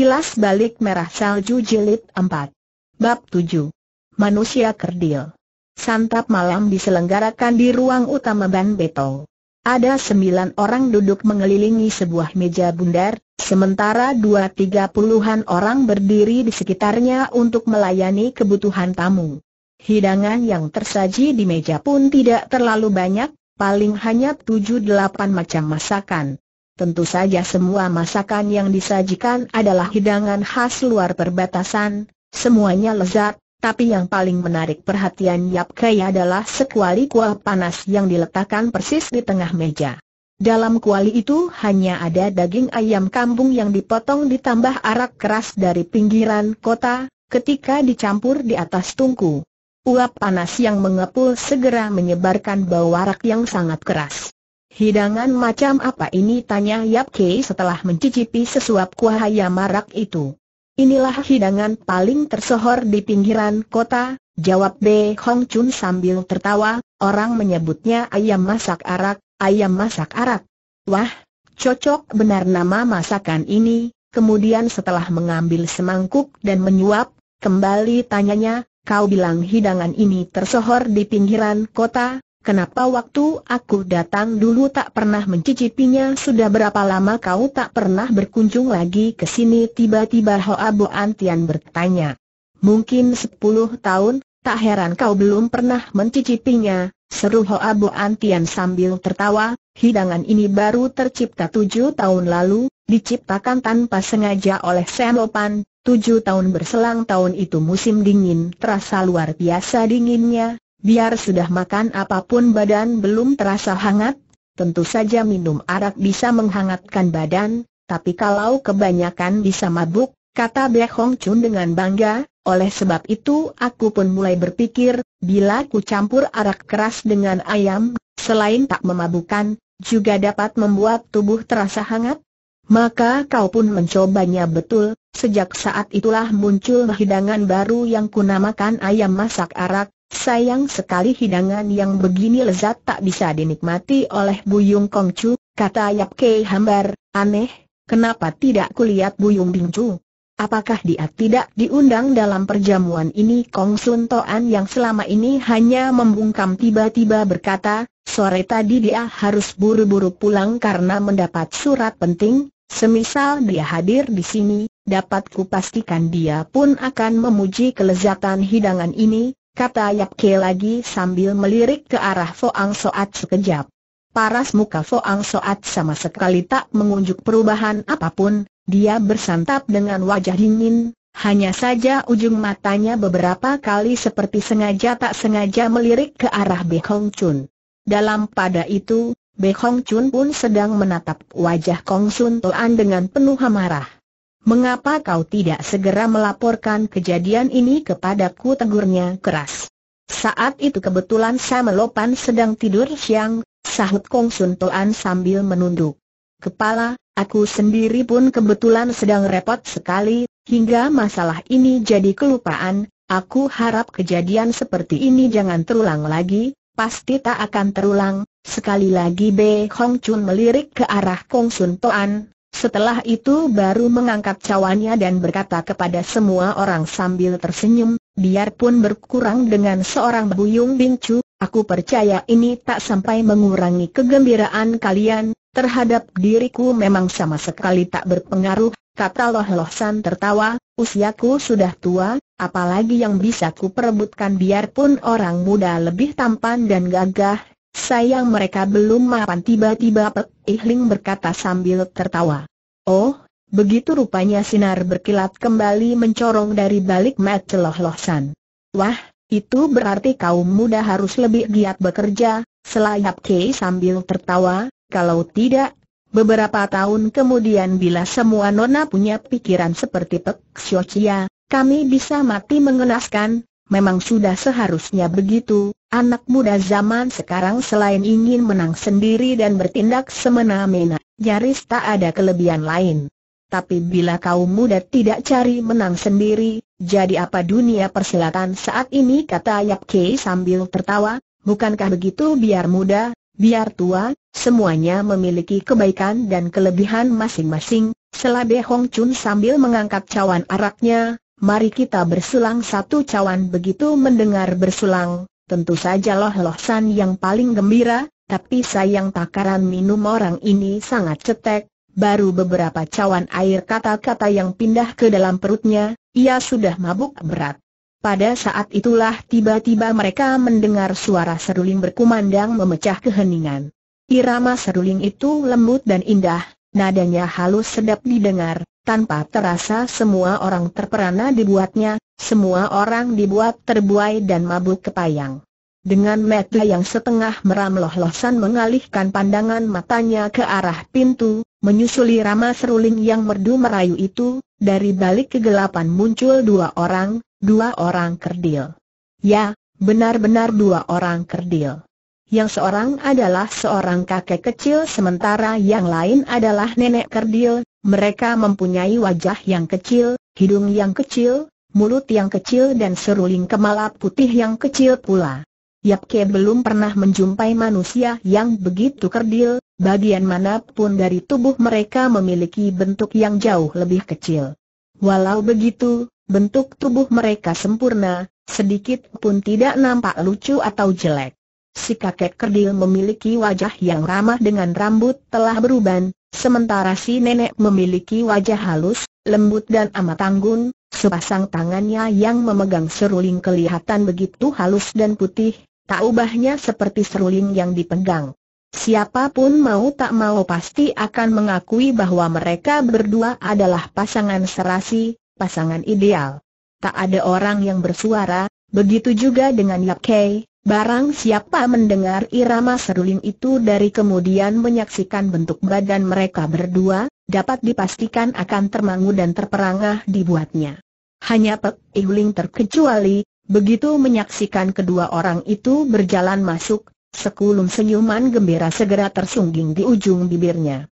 Kilas balik merah salju jilid 4. Bab 7. Manusia kerdil. Santap malam diselenggarakan di ruang utama Ban Betong. Ada sembilan orang duduk mengelilingi sebuah meja bundar, sementara dua tiga puluhan orang berdiri di sekitarnya untuk melayani kebutuhan tamu. Hidangan yang tersaji di meja pun tidak terlalu banyak, paling hanya tujuh delapan macam masakan. Tentu saja semua masakan yang disajikan adalah hidangan khas luar perbatasan, semuanya lezat, tapi yang paling menarik perhatian Yap Kei adalah sekuali kuah panas yang diletakkan persis di tengah meja. Dalam kuali itu hanya ada daging ayam kampung yang dipotong ditambah arak keras dari pinggiran kota, ketika dicampur di atas tungku. Uap panas yang mengepul segera menyebarkan bau arak yang sangat keras. Hidangan macam apa ini tanya Yap Kei setelah mencicipi sesuap kuah ayam marak itu. Inilah hidangan paling tersohor di pinggiran kota, jawab B. Hong Chun sambil tertawa, orang menyebutnya ayam masak arak, ayam masak arak. Wah, cocok benar nama masakan ini, kemudian setelah mengambil semangkuk dan menyuap, kembali tanyanya, kau bilang hidangan ini tersohor di pinggiran kota, Kenapa waktu aku datang dulu tak pernah mencicipinya Sudah berapa lama kau tak pernah berkunjung lagi ke sini Tiba-tiba Hoa Bo Antian bertanya Mungkin sepuluh tahun, tak heran kau belum pernah mencicipinya Seru Hoa Bo Antian sambil tertawa Hidangan ini baru tercipta tujuh tahun lalu Diciptakan tanpa sengaja oleh Sam Tujuh tahun berselang tahun itu musim dingin terasa luar biasa dinginnya Biar sudah makan apapun badan belum terasa hangat, tentu saja minum arak bisa menghangatkan badan, tapi kalau kebanyakan bisa mabuk, kata Bek Hong Chun dengan bangga, oleh sebab itu aku pun mulai berpikir, bila ku campur arak keras dengan ayam, selain tak memabukkan, juga dapat membuat tubuh terasa hangat? Maka kau pun mencobanya betul, sejak saat itulah muncul hidangan baru yang kunamakan ayam masak arak, Sayang sekali hidangan yang begini lezat tak bisa dinikmati oleh Buyung Kongcu, kata Yap Kei Hambar, aneh, kenapa tidak kulihat Buyung Bingcu? Apakah dia tidak diundang dalam perjamuan ini Kong Sun Toan yang selama ini hanya membungkam tiba-tiba berkata, sore tadi dia harus buru-buru pulang karena mendapat surat penting, semisal dia hadir di sini, dapat kupastikan dia pun akan memuji kelezatan hidangan ini, kata Yap Ke lagi sambil melirik ke arah Foang Soat sekejap. Paras muka Foang Soat sama sekali tak mengunjuk perubahan apapun, dia bersantap dengan wajah dingin, hanya saja ujung matanya beberapa kali seperti sengaja tak sengaja melirik ke arah Be Hong Chun. Dalam pada itu, Be Hong Chun pun sedang menatap wajah Kong Sun Toan dengan penuh amarah. Mengapa kau tidak segera melaporkan kejadian ini kepadaku tegurnya keras? Saat itu kebetulan Melopan sedang tidur siang, sahut Kong Sun Toan sambil menunduk kepala, aku sendiri pun kebetulan sedang repot sekali, hingga masalah ini jadi kelupaan, aku harap kejadian seperti ini jangan terulang lagi, pasti tak akan terulang, sekali lagi B. Hong Chun melirik ke arah Kong Sun Toan, setelah itu baru mengangkat cawannya dan berkata kepada semua orang sambil tersenyum, biarpun berkurang dengan seorang Buyung bincu aku percaya ini tak sampai mengurangi kegembiraan kalian, terhadap diriku memang sama sekali tak berpengaruh, kata Loh Loh San tertawa, usiaku sudah tua, apalagi yang bisa ku perebutkan biarpun orang muda lebih tampan dan gagah, sayang mereka belum mapan tiba-tiba Pek Ihling berkata sambil tertawa. Oh, begitu rupanya sinar berkilat kembali mencorong dari balik mat celoh San. Wah, itu berarti kaum muda harus lebih giat bekerja, selayap Kei sambil tertawa, kalau tidak, beberapa tahun kemudian bila semua nona punya pikiran seperti Pek Xiochia, kami bisa mati mengenaskan, Memang sudah seharusnya begitu, anak muda zaman sekarang selain ingin menang sendiri dan bertindak semena-mena, nyaris tak ada kelebihan lain. Tapi bila kaum muda tidak cari menang sendiri, jadi apa dunia persilakan saat ini kata Yap Kei sambil tertawa, bukankah begitu biar muda, biar tua, semuanya memiliki kebaikan dan kelebihan masing-masing, selabe Hong Chun sambil mengangkat cawan araknya, mari kita bersulang satu cawan begitu mendengar bersulang, tentu saja Loh Loh San yang paling gembira, tapi sayang takaran minum orang ini sangat cetek, baru beberapa cawan air kata-kata yang pindah ke dalam perutnya, ia sudah mabuk berat. Pada saat itulah tiba-tiba mereka mendengar suara seruling berkumandang memecah keheningan. Irama seruling itu lembut dan indah, nadanya halus sedap didengar, tanpa terasa semua orang terperana dibuatnya, semua orang dibuat terbuai dan mabuk kepayang. Dengan mata yang setengah meram loh-losan mengalihkan pandangan matanya ke arah pintu, menyusuli rama seruling yang merdu merayu itu, dari balik kegelapan muncul dua orang, dua orang kerdil. Ya, benar-benar dua orang kerdil. Yang seorang adalah seorang kakek kecil sementara yang lain adalah nenek kerdil, mereka mempunyai wajah yang kecil, hidung yang kecil, mulut yang kecil dan seruling kemala putih yang kecil pula. Yapke belum pernah menjumpai manusia yang begitu kerdil, bagian manapun dari tubuh mereka memiliki bentuk yang jauh lebih kecil. Walau begitu, bentuk tubuh mereka sempurna, sedikit pun tidak nampak lucu atau jelek. Si kakek kerdil memiliki wajah yang ramah dengan rambut telah beruban, sementara si nenek memiliki wajah halus, lembut dan amat anggun, sepasang tangannya yang memegang seruling kelihatan begitu halus dan putih, tak ubahnya seperti seruling yang dipegang. Siapapun mau tak mau pasti akan mengakui bahwa mereka berdua adalah pasangan serasi, pasangan ideal. Tak ada orang yang bersuara, begitu juga dengan Yap Kei, Barang siapa mendengar irama seruling itu dari kemudian menyaksikan bentuk badan mereka berdua, dapat dipastikan akan termangu dan terperangah dibuatnya. Hanya Pek Iuling terkecuali, begitu menyaksikan kedua orang itu berjalan masuk, sekulum senyuman gembira segera tersungging di ujung bibirnya.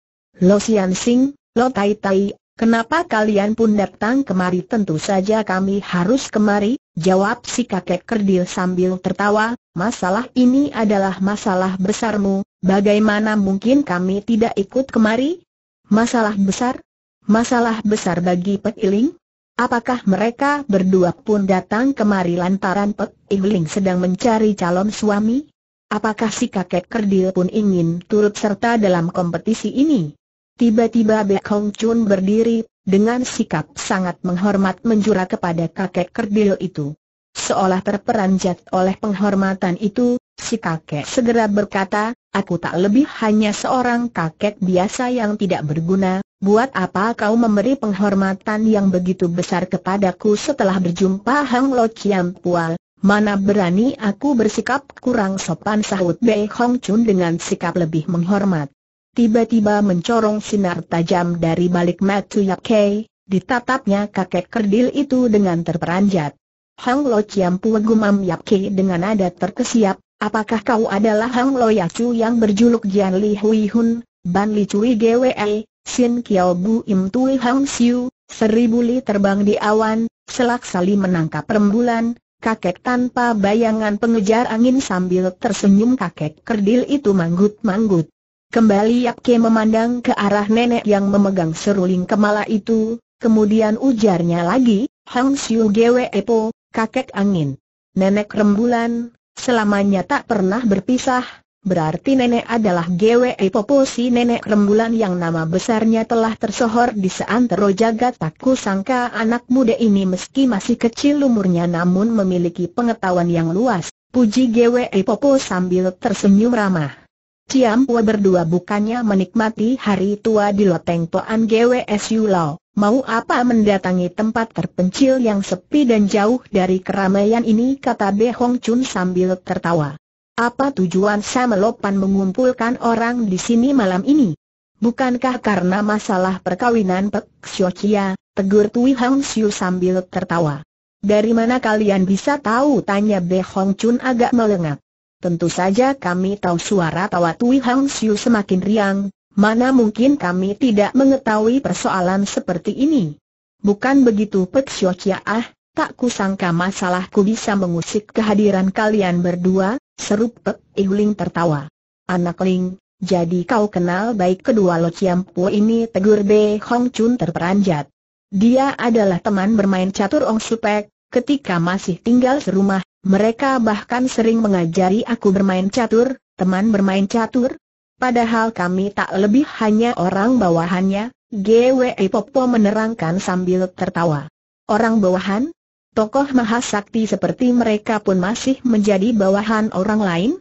Lo Sian Sing, Lo Tai Tai, kenapa kalian pun datang kemari tentu saja kami harus kemari, Jawab si kakek kerdil sambil tertawa, masalah ini adalah masalah besarmu, bagaimana mungkin kami tidak ikut kemari? Masalah besar? Masalah besar bagi Pek Iling? Apakah mereka berdua pun datang kemari lantaran Pek Iling sedang mencari calon suami? Apakah si kakek kerdil pun ingin turut serta dalam kompetisi ini? Tiba-tiba Bek Hong Chun berdiri, dengan sikap sangat menghormat menjura kepada kakek kerdil itu. Seolah terperanjat oleh penghormatan itu, si kakek segera berkata, aku tak lebih hanya seorang kakek biasa yang tidak berguna, buat apa kau memberi penghormatan yang begitu besar kepadaku setelah berjumpa Hang Lo Chiam Pual, Mana berani aku bersikap kurang sopan sahut Bei Hong Chun dengan sikap lebih menghormat tiba-tiba mencorong sinar tajam dari balik Yap Kei, ditatapnya kakek kerdil itu dengan terperanjat. Hang Lo Chiam Pua gumam Kei dengan nada terkesiap, apakah kau adalah Hang Lo Yacu yang berjuluk Jian Li Hui Hun, Ban Li Cui GWE, Sin e, Kiao Bu Im Tui Hang Siu, seribu li terbang di awan, selak sali menangkap rembulan, kakek tanpa bayangan pengejar angin sambil tersenyum kakek kerdil itu manggut-manggut. Kembali Yakke memandang ke arah nenek yang memegang seruling kemala itu, kemudian ujarnya lagi, Hang Siu Gwe Epo, kakek angin. Nenek rembulan, selamanya tak pernah berpisah, berarti nenek adalah Gwe Epo si nenek rembulan yang nama besarnya telah tersohor di seantero jagat takku sangka anak muda ini meski masih kecil umurnya namun memiliki pengetahuan yang luas, puji Gwe Epo sambil tersenyum ramah. Ciam Pua berdua bukannya menikmati hari tua di loteng Toan GWSU Lao, mau apa mendatangi tempat terpencil yang sepi dan jauh dari keramaian ini kata Be Hong Chun sambil tertawa. Apa tujuan Samelopan mengumpulkan orang di sini malam ini? Bukankah karena masalah perkawinan Pek Chia, tegur Tui Hong Siu sambil tertawa. Dari mana kalian bisa tahu tanya Be Hong Chun agak melengak. Tentu saja kami tahu suara tawa Tui Hang Siu semakin riang, mana mungkin kami tidak mengetahui persoalan seperti ini. Bukan begitu Pek Sio Chia ah, tak kusangka masalahku bisa mengusik kehadiran kalian berdua, seru Pek Ihuling tertawa. Anak Ling, jadi kau kenal baik kedua Lo Chiam Pu ini tegur Be Hong Chun terperanjat. Dia adalah teman bermain catur Ong Supek, ketika masih tinggal serumah, mereka bahkan sering mengajari aku bermain catur, teman bermain catur. Padahal kami tak lebih hanya orang bawahannya, G.W.E. Popo menerangkan sambil tertawa. Orang bawahan? Tokoh mahasakti seperti mereka pun masih menjadi bawahan orang lain?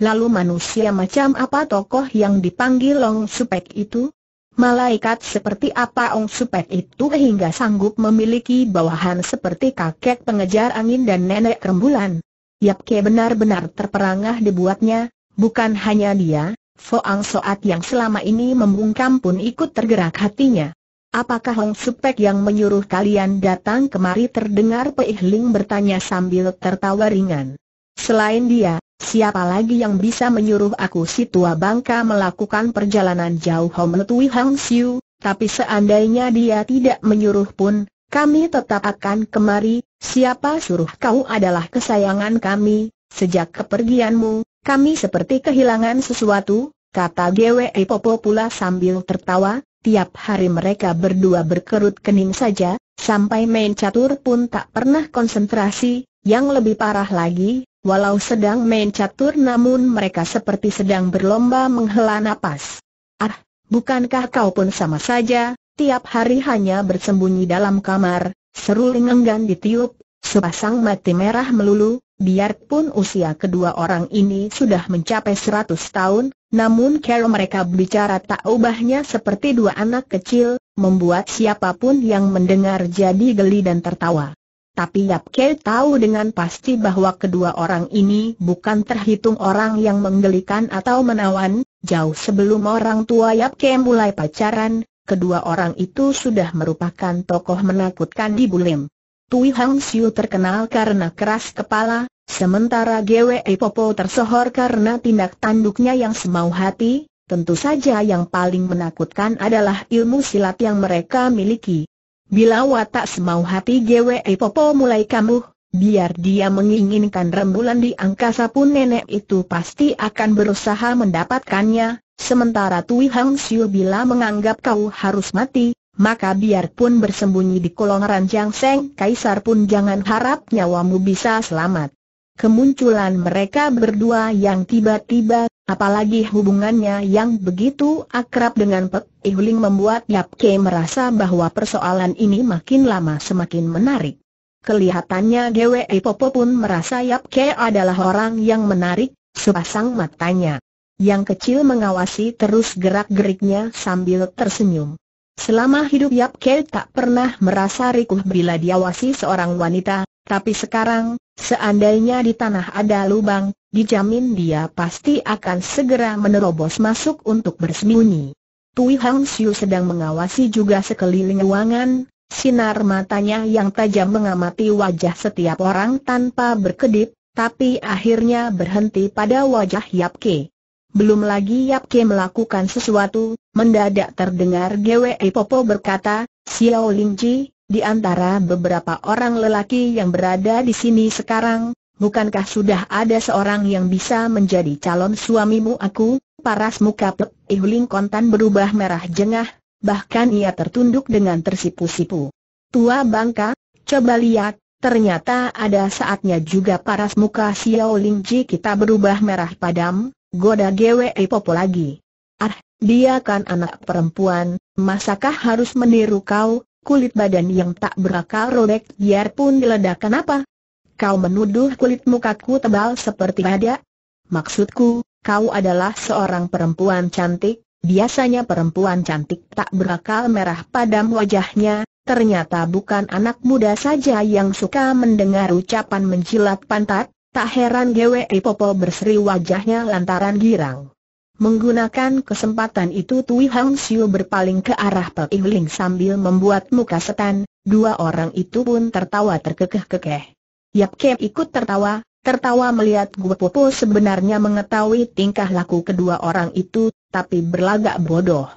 Lalu manusia macam apa tokoh yang dipanggil Long Supek itu? Malaikat seperti apa Ong Supek itu hingga sanggup memiliki bawahan seperti kakek pengejar angin dan nenek rembulan. Yap Ke benar-benar terperangah dibuatnya, bukan hanya dia, Fo Ang Soat yang selama ini membungkam pun ikut tergerak hatinya. Apakah Hong Supek yang menyuruh kalian datang kemari terdengar Ling bertanya sambil tertawa ringan. Selain dia, Siapa lagi yang bisa menyuruh aku si tua bangka melakukan perjalanan jauh letui Hang Siu, tapi seandainya dia tidak menyuruh pun, kami tetap akan kemari, siapa suruh kau adalah kesayangan kami, sejak kepergianmu, kami seperti kehilangan sesuatu, kata GWE Popo pula sambil tertawa, tiap hari mereka berdua berkerut kening saja, sampai main catur pun tak pernah konsentrasi, yang lebih parah lagi, Walau sedang main catur namun mereka seperti sedang berlomba menghela nafas. Ah, bukankah kau pun sama saja, tiap hari hanya bersembunyi dalam kamar, seru lingenggan ditiup, sepasang mati merah melulu, biarpun usia kedua orang ini sudah mencapai seratus tahun, namun kalau mereka berbicara tak ubahnya seperti dua anak kecil, membuat siapapun yang mendengar jadi geli dan tertawa. Tapi Yap Kei tahu dengan pasti bahwa kedua orang ini bukan terhitung orang yang menggelikan atau menawan, jauh sebelum orang tua Yap Kei mulai pacaran, kedua orang itu sudah merupakan tokoh menakutkan di Bulim. Tui Hang Siu terkenal karena keras kepala, sementara Gwe Popo tersohor karena tindak tanduknya yang semau hati, tentu saja yang paling menakutkan adalah ilmu silat yang mereka miliki. Bila watak semau hati GWI e Popo mulai kamuh, biar dia menginginkan rembulan di angkasa pun nenek itu pasti akan berusaha mendapatkannya, sementara Tui Hang Siu bila menganggap kau harus mati, maka biarpun bersembunyi di kolong ranjang Seng Kaisar pun jangan harap nyawamu bisa selamat kemunculan mereka berdua yang tiba-tiba, apalagi hubungannya yang begitu akrab dengan Pek Ihuling membuat Yap Ke merasa bahwa persoalan ini makin lama semakin menarik. Kelihatannya Gwei Popo pun merasa Yap Ke adalah orang yang menarik, sepasang matanya. Yang kecil mengawasi terus gerak-geriknya sambil tersenyum. Selama hidup Yap Ke tak pernah merasa rikuh bila diawasi seorang wanita, tapi sekarang, seandainya di tanah ada lubang, dijamin dia pasti akan segera menerobos masuk untuk bersembunyi. Tui Hang Siu sedang mengawasi juga sekeliling ruangan, sinar matanya yang tajam mengamati wajah setiap orang tanpa berkedip, tapi akhirnya berhenti pada wajah Yap Ke. Belum lagi Yap Ke melakukan sesuatu, mendadak terdengar Gwe Popo berkata, Xiao Lingji, di antara beberapa orang lelaki yang berada di sini sekarang, bukankah sudah ada seorang yang bisa menjadi calon suamimu aku? Paras muka Pek Ihuling kontan berubah merah jengah, bahkan ia tertunduk dengan tersipu-sipu. Tua bangka, coba lihat, ternyata ada saatnya juga paras muka Xiao Lingji kita berubah merah padam, goda GWE Popo lagi. Ah, dia kan anak perempuan, masakah harus meniru kau, kulit badan yang tak berakal robek biarpun diledakkan apa? Kau menuduh kulit mukaku tebal seperti ada? Maksudku, kau adalah seorang perempuan cantik, biasanya perempuan cantik tak berakal merah padam wajahnya, ternyata bukan anak muda saja yang suka mendengar ucapan menjilat pantat, tak heran GWI Popo berseri wajahnya lantaran girang. Menggunakan kesempatan itu Tui Hang Siu berpaling ke arah Pei Ling sambil membuat muka setan, dua orang itu pun tertawa terkekeh-kekeh. Yap Kem ikut tertawa, tertawa melihat Gue Popo sebenarnya mengetahui tingkah laku kedua orang itu, tapi berlagak bodoh.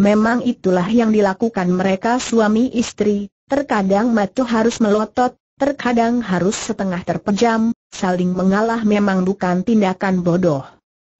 Memang itulah yang dilakukan mereka suami istri, terkadang matu harus melotot, terkadang harus setengah terpejam, saling mengalah memang bukan tindakan bodoh.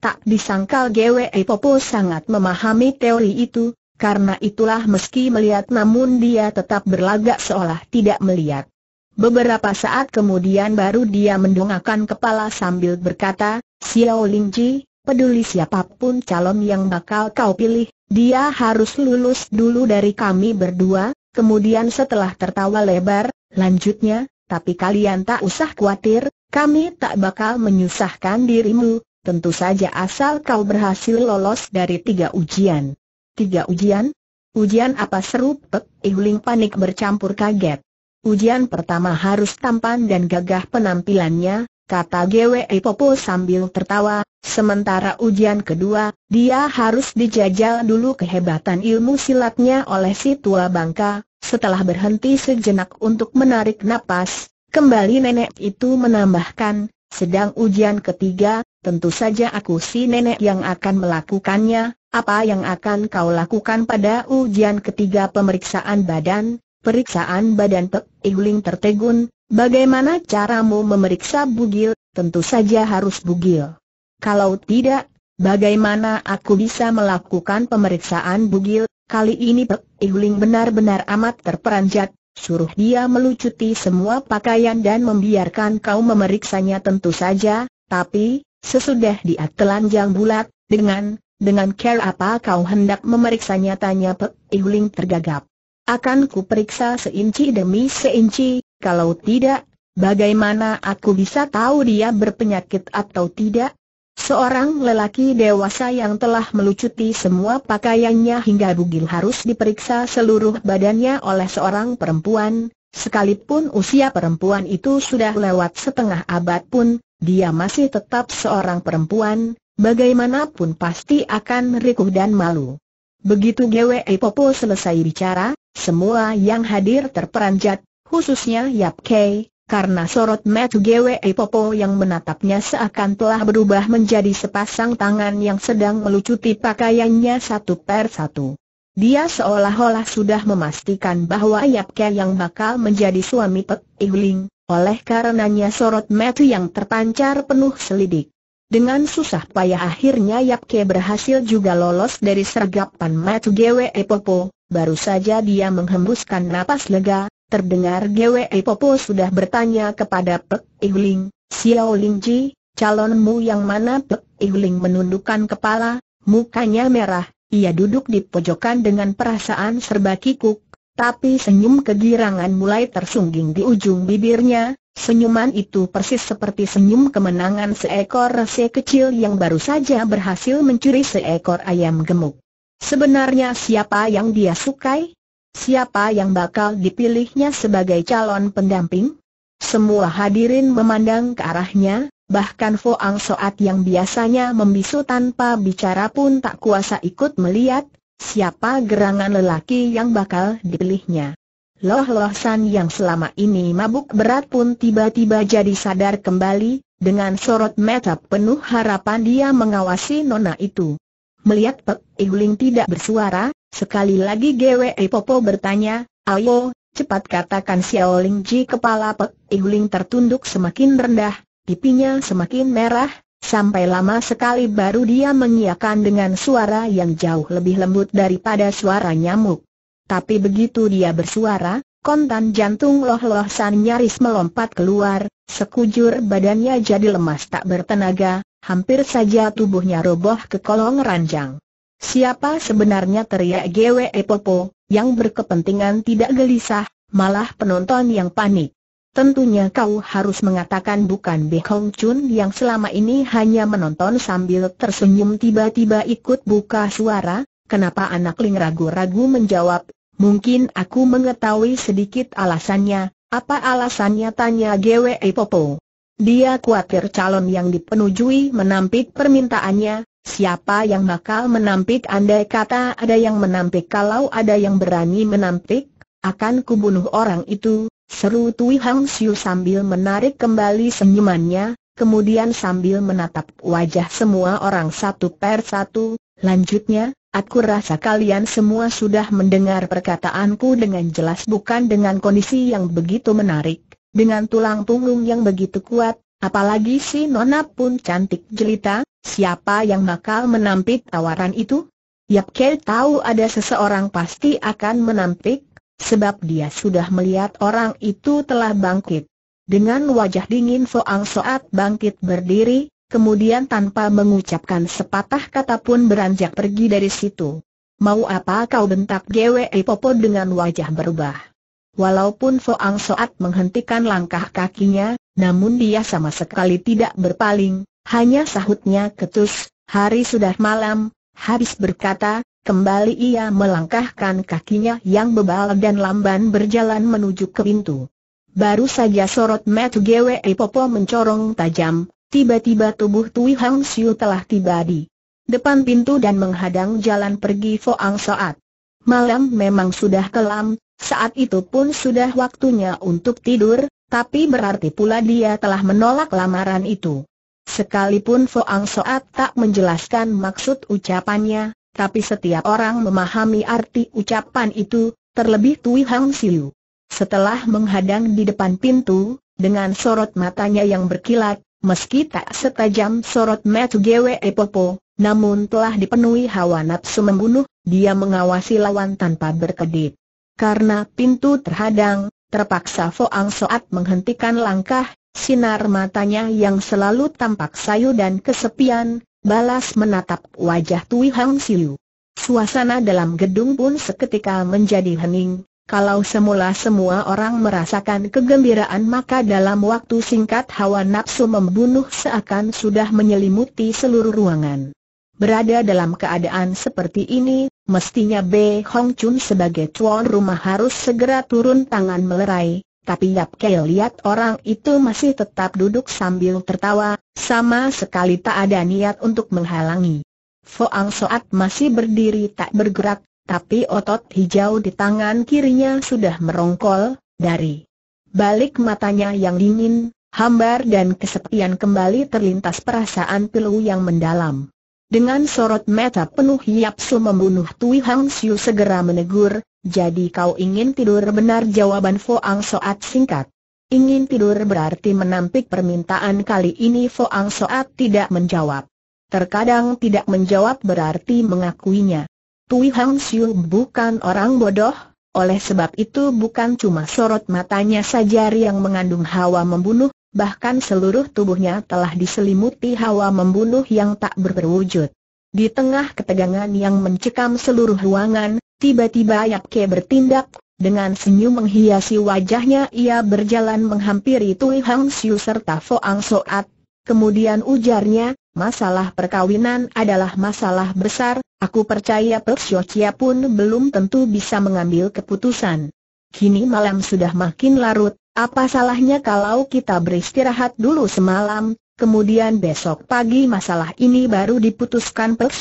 Tak disangkal GWE Popo sangat memahami teori itu, karena itulah meski melihat namun dia tetap berlagak seolah tidak melihat. Beberapa saat kemudian baru dia mendongakkan kepala sambil berkata, Xiao Lingji, peduli siapapun calon yang bakal kau pilih, dia harus lulus dulu dari kami berdua, kemudian setelah tertawa lebar, lanjutnya, tapi kalian tak usah khawatir, kami tak bakal menyusahkan dirimu, tentu saja asal kau berhasil lolos dari tiga ujian. Tiga ujian? Ujian apa seru Pek Ihuling panik bercampur kaget. Ujian pertama harus tampan dan gagah penampilannya, kata Gwe Popo sambil tertawa, sementara ujian kedua, dia harus dijajal dulu kehebatan ilmu silatnya oleh si tua bangka, setelah berhenti sejenak untuk menarik napas, kembali nenek itu menambahkan, sedang ujian ketiga, tentu saja aku si nenek yang akan melakukannya, apa yang akan kau lakukan pada ujian ketiga pemeriksaan badan, periksaan badan Pek Iguling tertegun, bagaimana caramu memeriksa bugil, tentu saja harus bugil. Kalau tidak, bagaimana aku bisa melakukan pemeriksaan bugil, kali ini Pek Iguling benar-benar amat terperanjat, Suruh dia melucuti semua pakaian dan membiarkan kau memeriksanya tentu saja, tapi, sesudah dia telanjang bulat, dengan, dengan care apa kau hendak memeriksanya tanya Pek Ihuling tergagap. Akan ku periksa seinci demi seinci, kalau tidak, bagaimana aku bisa tahu dia berpenyakit atau tidak? Seorang lelaki dewasa yang telah melucuti semua pakaiannya hingga bugil harus diperiksa seluruh badannya oleh seorang perempuan, sekalipun usia perempuan itu sudah lewat setengah abad pun, dia masih tetap seorang perempuan, bagaimanapun pasti akan rikuh dan malu. Begitu GWE Popo selesai bicara, semua yang hadir terperanjat, khususnya Yap Kei, karena sorot mata Gwe Popo yang menatapnya seakan telah berubah menjadi sepasang tangan yang sedang melucuti pakaiannya satu per satu. Dia seolah-olah sudah memastikan bahwa Yap yang bakal menjadi suami Pek Ihling, oleh karenanya sorot mata yang terpancar penuh selidik. Dengan susah payah akhirnya Yap berhasil juga lolos dari sergapan mata Gwe Popo, baru saja dia menghembuskan napas lega, Terdengar Gwe Popo sudah bertanya kepada Pek Ihling, Xiao Lingji, calonmu yang mana Pek Ihling menundukkan kepala, mukanya merah, ia duduk di pojokan dengan perasaan serba kikuk, tapi senyum kegirangan mulai tersungging di ujung bibirnya, senyuman itu persis seperti senyum kemenangan seekor rese kecil yang baru saja berhasil mencuri seekor ayam gemuk. Sebenarnya siapa yang dia sukai? Siapa yang bakal dipilihnya sebagai calon pendamping? Semua hadirin memandang ke arahnya, bahkan Foang Soat yang biasanya membisu tanpa bicara pun tak kuasa ikut melihat, siapa gerangan lelaki yang bakal dipilihnya. Loh Loh San yang selama ini mabuk berat pun tiba-tiba jadi sadar kembali, dengan sorot mata penuh harapan dia mengawasi nona itu. Melihat Pek Iguling tidak bersuara, Sekali lagi GWE Popo bertanya, ayo, cepat katakan Xiao Ling Ji kepala Pek Ihuling tertunduk semakin rendah, pipinya semakin merah, sampai lama sekali baru dia mengiakan dengan suara yang jauh lebih lembut daripada suara nyamuk. Tapi begitu dia bersuara, kontan jantung loh-loh san nyaris melompat keluar, sekujur badannya jadi lemas tak bertenaga, hampir saja tubuhnya roboh ke kolong ranjang. Siapa sebenarnya teriak GWE Popo, yang berkepentingan tidak gelisah, malah penonton yang panik. Tentunya kau harus mengatakan bukan Be Hong Chun yang selama ini hanya menonton sambil tersenyum tiba-tiba ikut buka suara, kenapa anak Ling ragu-ragu menjawab, mungkin aku mengetahui sedikit alasannya, apa alasannya tanya GWE Popo. Dia khawatir calon yang dipenujui menampik permintaannya, Siapa yang bakal menampik andai kata ada yang menampik kalau ada yang berani menampik, akan kubunuh orang itu, seru Tui Hang Siu sambil menarik kembali senyumannya, kemudian sambil menatap wajah semua orang satu per satu, lanjutnya, aku rasa kalian semua sudah mendengar perkataanku dengan jelas bukan dengan kondisi yang begitu menarik, dengan tulang punggung yang begitu kuat, apalagi si Nona pun cantik jelita, Siapa yang bakal menampik tawaran itu? Yap Kei tahu ada seseorang pasti akan menampik, sebab dia sudah melihat orang itu telah bangkit. Dengan wajah dingin Soang Soat bangkit berdiri, kemudian tanpa mengucapkan sepatah kata pun beranjak pergi dari situ. Mau apa kau bentak Gwe Popo dengan wajah berubah. Walaupun Soang Soat menghentikan langkah kakinya, namun dia sama sekali tidak berpaling, hanya sahutnya ketus, hari sudah malam, habis berkata, kembali ia melangkahkan kakinya yang bebal dan lamban berjalan menuju ke pintu. Baru saja sorot metu Gwe Popo mencorong tajam, tiba-tiba tubuh Tui Hang Siu telah tiba di depan pintu dan menghadang jalan pergi Foang Soat. Malam memang sudah kelam, saat itu pun sudah waktunya untuk tidur, tapi berarti pula dia telah menolak lamaran itu. Sekalipun Foang Soat tak menjelaskan maksud ucapannya, tapi setiap orang memahami arti ucapan itu, terlebih Tui Hang Siu. Setelah menghadang di depan pintu, dengan sorot matanya yang berkilat, meski tak setajam sorot Metu Gwe Epopo, namun telah dipenuhi hawa nafsu membunuh, dia mengawasi lawan tanpa berkedip. Karena pintu terhadang, terpaksa Foang Soat menghentikan langkah Sinar matanya yang selalu tampak sayu dan kesepian, balas menatap wajah Tui Hang Siu. Suasana dalam gedung pun seketika menjadi hening, kalau semula semua orang merasakan kegembiraan maka dalam waktu singkat hawa nafsu membunuh seakan sudah menyelimuti seluruh ruangan. Berada dalam keadaan seperti ini, mestinya B. Hong Chun sebagai tuan rumah harus segera turun tangan melerai, tapi Yap Kei lihat orang itu masih tetap duduk sambil tertawa, sama sekali tak ada niat untuk menghalangi. Foang Soat masih berdiri tak bergerak, tapi otot hijau di tangan kirinya sudah merongkol, dari balik matanya yang dingin, hambar dan kesepian kembali terlintas perasaan pilu yang mendalam. Dengan sorot mata penuh Yap Su membunuh Tui Hang Siu segera menegur, jadi kau ingin tidur benar jawaban Foang Soat singkat. Ingin tidur berarti menampik permintaan kali ini Foang Soat tidak menjawab. Terkadang tidak menjawab berarti mengakuinya. Tui Hang Siu bukan orang bodoh, oleh sebab itu bukan cuma sorot matanya saja yang mengandung hawa membunuh, bahkan seluruh tubuhnya telah diselimuti hawa membunuh yang tak berwujud. Di tengah ketegangan yang mencekam seluruh ruangan, Tiba-tiba Ke bertindak, dengan senyum menghiasi wajahnya ia berjalan menghampiri Tui Hang Siu serta Foang Soat. Kemudian ujarnya, masalah perkawinan adalah masalah besar, aku percaya Pek Chia pun belum tentu bisa mengambil keputusan. Kini malam sudah makin larut, apa salahnya kalau kita beristirahat dulu semalam, Kemudian besok pagi masalah ini baru diputuskan Pek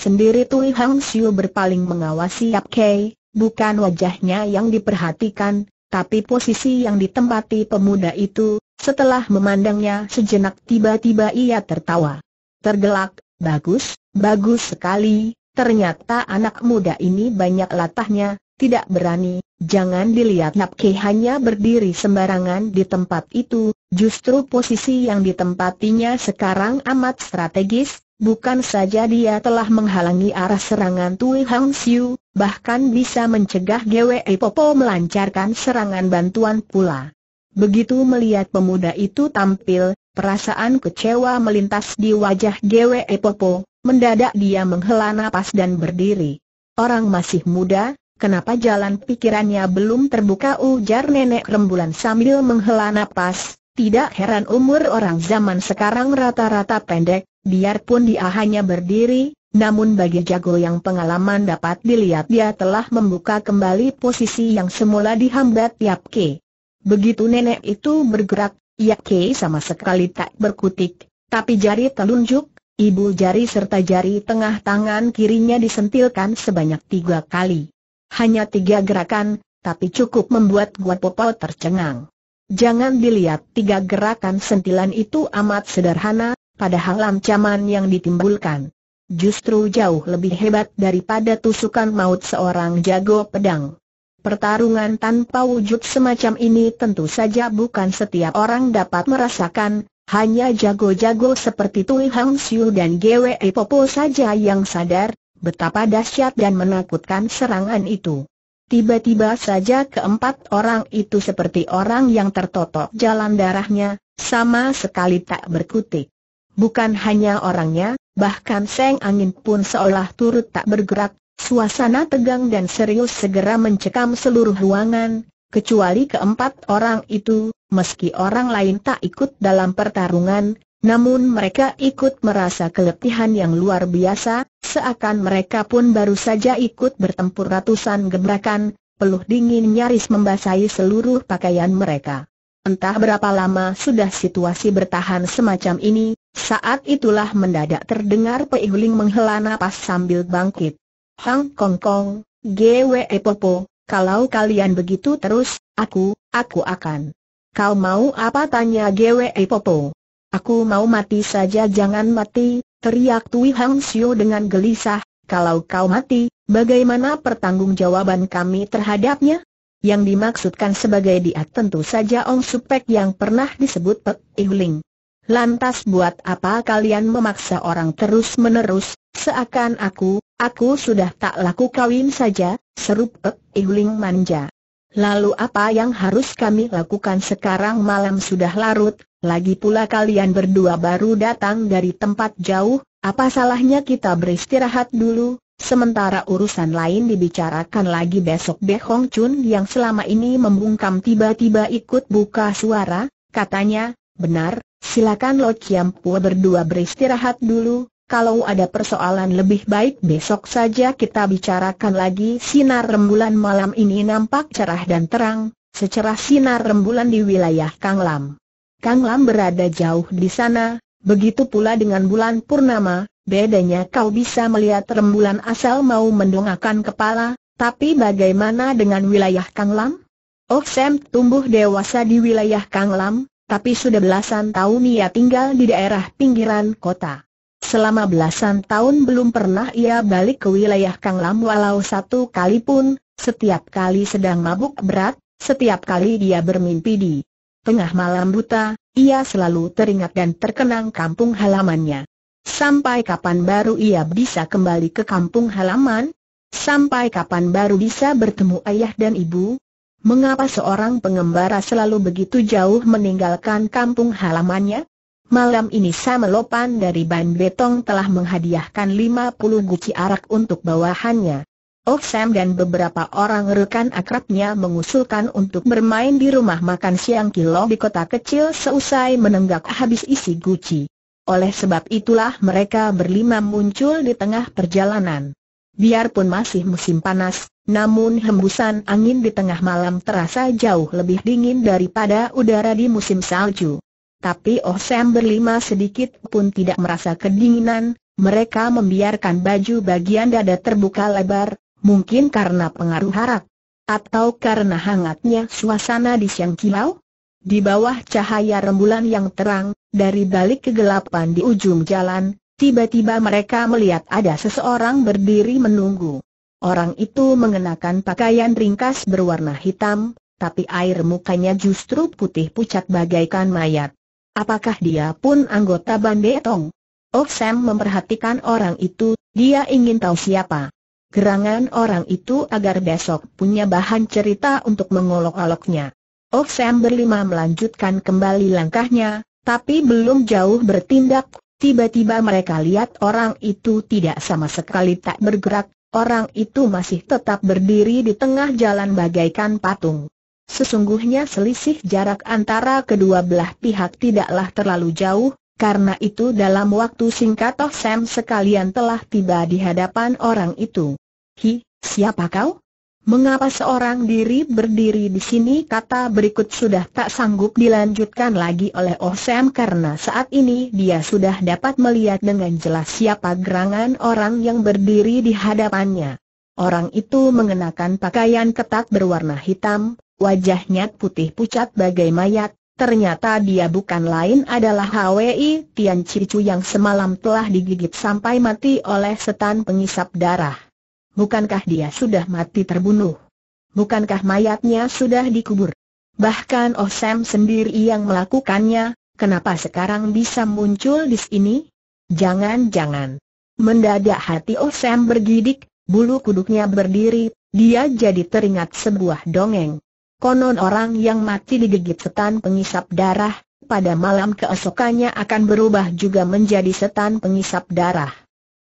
sendiri Tui Hang Siu berpaling mengawasi Yap Kei, bukan wajahnya yang diperhatikan, tapi posisi yang ditempati pemuda itu, setelah memandangnya sejenak tiba-tiba ia tertawa. Tergelak, bagus, bagus sekali, ternyata anak muda ini banyak latahnya, tidak berani, Jangan dilihat Napke hanya berdiri sembarangan di tempat itu, justru posisi yang ditempatinya sekarang amat strategis, bukan saja dia telah menghalangi arah serangan Tui Hang Siu, bahkan bisa mencegah GWE Popo melancarkan serangan bantuan pula. Begitu melihat pemuda itu tampil, perasaan kecewa melintas di wajah GWE Popo, mendadak dia menghela napas dan berdiri. Orang masih muda, Kenapa jalan pikirannya belum terbuka ujar nenek rembulan sambil menghela napas, tidak heran umur orang zaman sekarang rata-rata pendek, biarpun dia hanya berdiri, namun bagi jago yang pengalaman dapat dilihat dia telah membuka kembali posisi yang semula dihambat Yap Ke. Begitu nenek itu bergerak, Yap Ke sama sekali tak berkutik, tapi jari telunjuk, ibu jari serta jari tengah tangan kirinya disentilkan sebanyak tiga kali. Hanya tiga gerakan, tapi cukup membuat Gua Popo tercengang. Jangan dilihat tiga gerakan sentilan itu amat sederhana, padahal ancaman yang ditimbulkan justru jauh lebih hebat daripada tusukan maut seorang jago pedang. Pertarungan tanpa wujud semacam ini tentu saja bukan setiap orang dapat merasakan, hanya jago-jago seperti Tui Hang Siu dan Gwe Popo saja yang sadar, betapa dahsyat dan menakutkan serangan itu. Tiba-tiba saja keempat orang itu seperti orang yang tertotok jalan darahnya, sama sekali tak berkutik. Bukan hanya orangnya, bahkan seng angin pun seolah turut tak bergerak, suasana tegang dan serius segera mencekam seluruh ruangan, kecuali keempat orang itu, meski orang lain tak ikut dalam pertarungan, namun mereka ikut merasa keletihan yang luar biasa, seakan mereka pun baru saja ikut bertempur ratusan gebrakan, peluh dingin nyaris membasahi seluruh pakaian mereka. Entah berapa lama sudah situasi bertahan semacam ini, saat itulah mendadak terdengar Pei Huling menghela napas sambil bangkit. Hang Kong Kong, GWE Popo, kalau kalian begitu terus, aku, aku akan. Kau mau apa tanya GWE Popo? Aku mau mati saja jangan mati, teriak Tui Hang Xiu dengan gelisah, kalau kau mati, bagaimana pertanggungjawaban kami terhadapnya? Yang dimaksudkan sebagai dia tentu saja Ong Supek yang pernah disebut Pek Ihling. Lantas buat apa kalian memaksa orang terus-menerus, seakan aku, aku sudah tak laku kawin saja, seru Pek Ihling manja. Lalu apa yang harus kami lakukan sekarang malam sudah larut, lagi pula kalian berdua baru datang dari tempat jauh, apa salahnya kita beristirahat dulu, sementara urusan lain dibicarakan lagi besok Hong Chun yang selama ini membungkam tiba-tiba ikut buka suara, katanya, benar, silakan Lo Chiam Pua berdua beristirahat dulu, kalau ada persoalan lebih baik besok saja kita bicarakan lagi sinar rembulan malam ini nampak cerah dan terang, secerah sinar rembulan di wilayah Kang Lam. Kang Lam berada jauh di sana, begitu pula dengan bulan purnama, bedanya kau bisa melihat rembulan asal mau mendongakkan kepala, tapi bagaimana dengan wilayah Kang Lam? Oh Sam tumbuh dewasa di wilayah Kang Lam, tapi sudah belasan tahun ia tinggal di daerah pinggiran kota. Selama belasan tahun belum pernah ia balik ke wilayah Kang Lam walau satu kali pun, setiap kali sedang mabuk berat, setiap kali dia bermimpi di tengah malam buta, ia selalu teringat dan terkenang kampung halamannya. Sampai kapan baru ia bisa kembali ke kampung halaman? Sampai kapan baru bisa bertemu ayah dan ibu? Mengapa seorang pengembara selalu begitu jauh meninggalkan kampung halamannya? Malam ini Samelopan dari Ban Betong telah menghadiahkan 50 guci arak untuk bawahannya. Oh, Sam dan beberapa orang rekan akrabnya mengusulkan untuk bermain di rumah makan siang kilo di kota kecil seusai menenggak habis isi guci. Oleh sebab itulah mereka berlima muncul di tengah perjalanan. Biarpun masih musim panas, namun hembusan angin di tengah malam terasa jauh lebih dingin daripada udara di musim salju tapi Oh Sam berlima sedikit pun tidak merasa kedinginan, mereka membiarkan baju bagian dada terbuka lebar, mungkin karena pengaruh harap. Atau karena hangatnya suasana di siang kilau? Di bawah cahaya rembulan yang terang, dari balik kegelapan di ujung jalan, tiba-tiba mereka melihat ada seseorang berdiri menunggu. Orang itu mengenakan pakaian ringkas berwarna hitam, tapi air mukanya justru putih pucat bagaikan mayat. Apakah dia pun anggota Bandetong? Ok oh, Sam memperhatikan orang itu, dia ingin tahu siapa. Gerangan orang itu agar besok punya bahan cerita untuk mengolok-oloknya. Ok oh, Sam berlima melanjutkan kembali langkahnya, tapi belum jauh bertindak, tiba-tiba mereka lihat orang itu tidak sama sekali tak bergerak, orang itu masih tetap berdiri di tengah jalan bagaikan patung. Sesungguhnya selisih jarak antara kedua belah pihak tidaklah terlalu jauh, karena itu dalam waktu singkat Toh Sam sekalian telah tiba di hadapan orang itu. Hi, siapa kau? Mengapa seorang diri berdiri di sini? Kata berikut sudah tak sanggup dilanjutkan lagi oleh Oh Sam karena saat ini dia sudah dapat melihat dengan jelas siapa gerangan orang yang berdiri di hadapannya. Orang itu mengenakan pakaian ketat berwarna hitam, Wajahnya putih pucat bagai mayat, ternyata dia bukan lain adalah HWI Tian Cicu yang semalam telah digigit sampai mati oleh setan pengisap darah. Bukankah dia sudah mati terbunuh? Bukankah mayatnya sudah dikubur? Bahkan Oh Sam sendiri yang melakukannya, kenapa sekarang bisa muncul di sini? Jangan-jangan. Mendadak hati Oh Sam bergidik, bulu kuduknya berdiri, dia jadi teringat sebuah dongeng. Konon orang yang mati digigit setan pengisap darah, pada malam keesokannya akan berubah juga menjadi setan pengisap darah.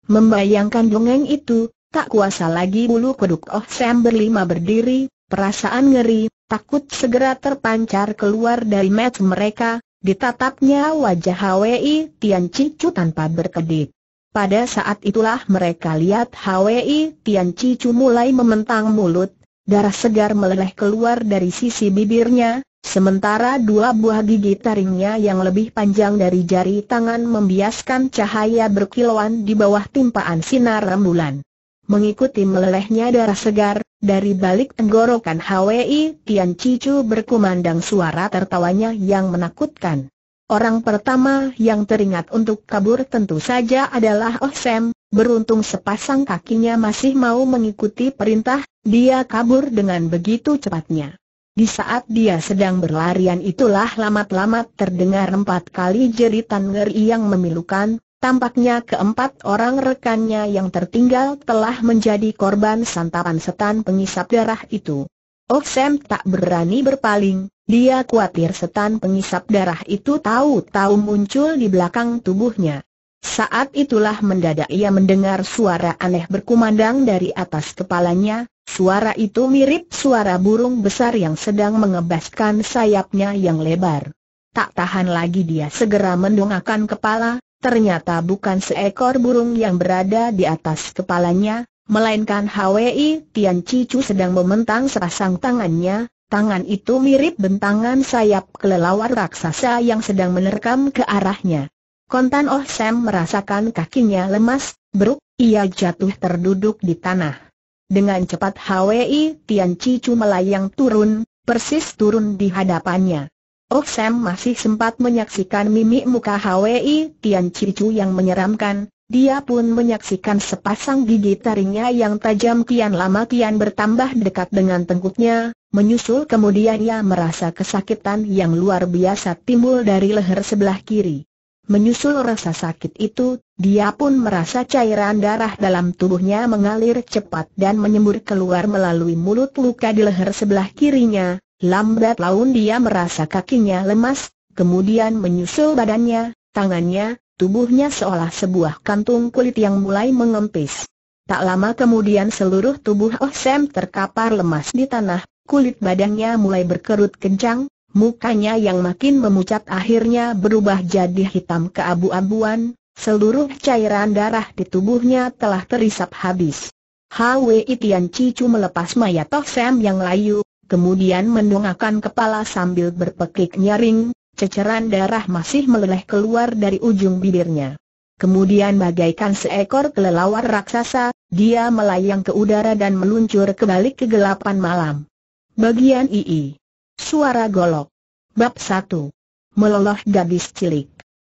Membayangkan dongeng itu, tak kuasa lagi bulu kuduk Oh Sam berlima berdiri, perasaan ngeri, takut segera terpancar keluar dari mata mereka, ditatapnya wajah Hwi Tian Cicu tanpa berkedip. Pada saat itulah mereka lihat Hwi Tian Cicu mulai mementang mulut, Darah segar meleleh keluar dari sisi bibirnya, sementara dua buah gigi taringnya yang lebih panjang dari jari tangan membiaskan cahaya berkilauan di bawah timpaan sinar rembulan. Mengikuti melelehnya darah segar, dari balik tenggorokan HWI, Tian Cicu berkumandang suara tertawanya yang menakutkan. Orang pertama yang teringat untuk kabur tentu saja adalah Oh Sam, beruntung sepasang kakinya masih mau mengikuti perintah, dia kabur dengan begitu cepatnya. Di saat dia sedang berlarian itulah lamat-lamat terdengar empat kali jeritan ngeri yang memilukan, tampaknya keempat orang rekannya yang tertinggal telah menjadi korban santapan setan pengisap darah itu. Oh Sam tak berani berpaling, dia khawatir setan pengisap darah itu tahu-tahu muncul di belakang tubuhnya. Saat itulah mendadak ia mendengar suara aneh berkumandang dari atas kepalanya, suara itu mirip suara burung besar yang sedang mengebaskan sayapnya yang lebar. Tak tahan lagi dia segera mendongakkan kepala, ternyata bukan seekor burung yang berada di atas kepalanya, melainkan Hwi Tian Cicu sedang mementang serasang tangannya, Tangan itu mirip bentangan sayap kelelawar raksasa yang sedang menerkam ke arahnya. Kontan Oh Sam merasakan kakinya lemas, beruk, ia jatuh terduduk di tanah. Dengan cepat Hwi Tian Cicu melayang turun, persis turun di hadapannya. Oh Sam masih sempat menyaksikan mimik muka Hwi Tian Cicu yang menyeramkan, dia pun menyaksikan sepasang gigi taringnya yang tajam kian lama kian bertambah dekat dengan tengkuknya, menyusul kemudian ia merasa kesakitan yang luar biasa timbul dari leher sebelah kiri. Menyusul rasa sakit itu, dia pun merasa cairan darah dalam tubuhnya mengalir cepat dan menyembur keluar melalui mulut luka di leher sebelah kirinya, Lambat laun dia merasa kakinya lemas, kemudian menyusul badannya, tangannya, Tubuhnya seolah sebuah kantung kulit yang mulai mengempis. Tak lama kemudian seluruh tubuh Oh Sam terkapar lemas di tanah, kulit badannya mulai berkerut kencang, mukanya yang makin memucat akhirnya berubah jadi hitam keabu-abuan, seluruh cairan darah di tubuhnya telah terisap habis. Hwi Tian Cicu melepas mayat Oh Sam yang layu, kemudian mendongakkan kepala sambil berpekik nyaring, ceceran darah masih meleleh keluar dari ujung bibirnya. Kemudian bagaikan seekor kelelawar raksasa, dia melayang ke udara dan meluncur ke balik kegelapan malam. Bagian II. Suara golok. Bab 1. Meloloh gadis cilik.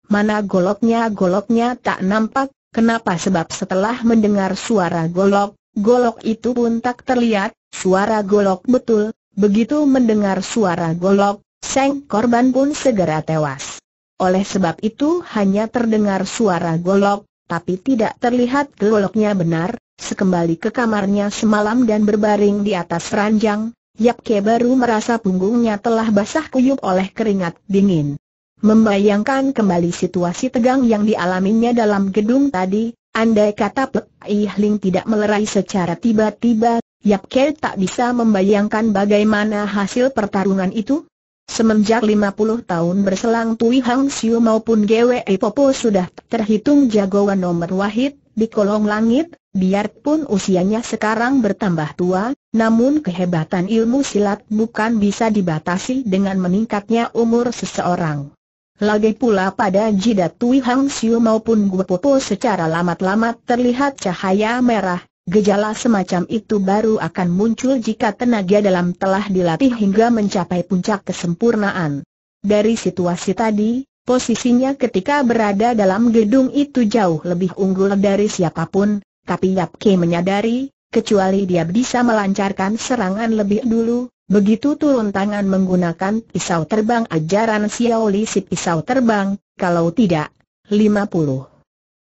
Mana goloknya-goloknya tak nampak, kenapa sebab setelah mendengar suara golok, golok itu pun tak terlihat, suara golok betul, begitu mendengar suara golok, Seng korban pun segera tewas. Oleh sebab itu hanya terdengar suara golok, tapi tidak terlihat goloknya benar, sekembali ke kamarnya semalam dan berbaring di atas ranjang, Yap Ke baru merasa punggungnya telah basah kuyup oleh keringat dingin. Membayangkan kembali situasi tegang yang dialaminya dalam gedung tadi, andai kata Pek Ih Ling tidak melerai secara tiba-tiba, Yap Ke tak bisa membayangkan bagaimana hasil pertarungan itu, Semenjak 50 tahun berselang Tui Hang Siu maupun Gwe Popo sudah terhitung jagoan nomor wahid di kolong langit, biarpun usianya sekarang bertambah tua, namun kehebatan ilmu silat bukan bisa dibatasi dengan meningkatnya umur seseorang. Lagi pula pada jidat Tui Hang Siu maupun Gue Popo secara lamat-lamat terlihat cahaya merah, Gejala semacam itu baru akan muncul jika tenaga dalam telah dilatih hingga mencapai puncak kesempurnaan. Dari situasi tadi, posisinya ketika berada dalam gedung itu jauh lebih unggul dari siapapun, tapi Yap Ke menyadari, kecuali dia bisa melancarkan serangan lebih dulu, begitu turun tangan menggunakan pisau terbang ajaran Xiaoli si pisau terbang, kalau tidak, 50.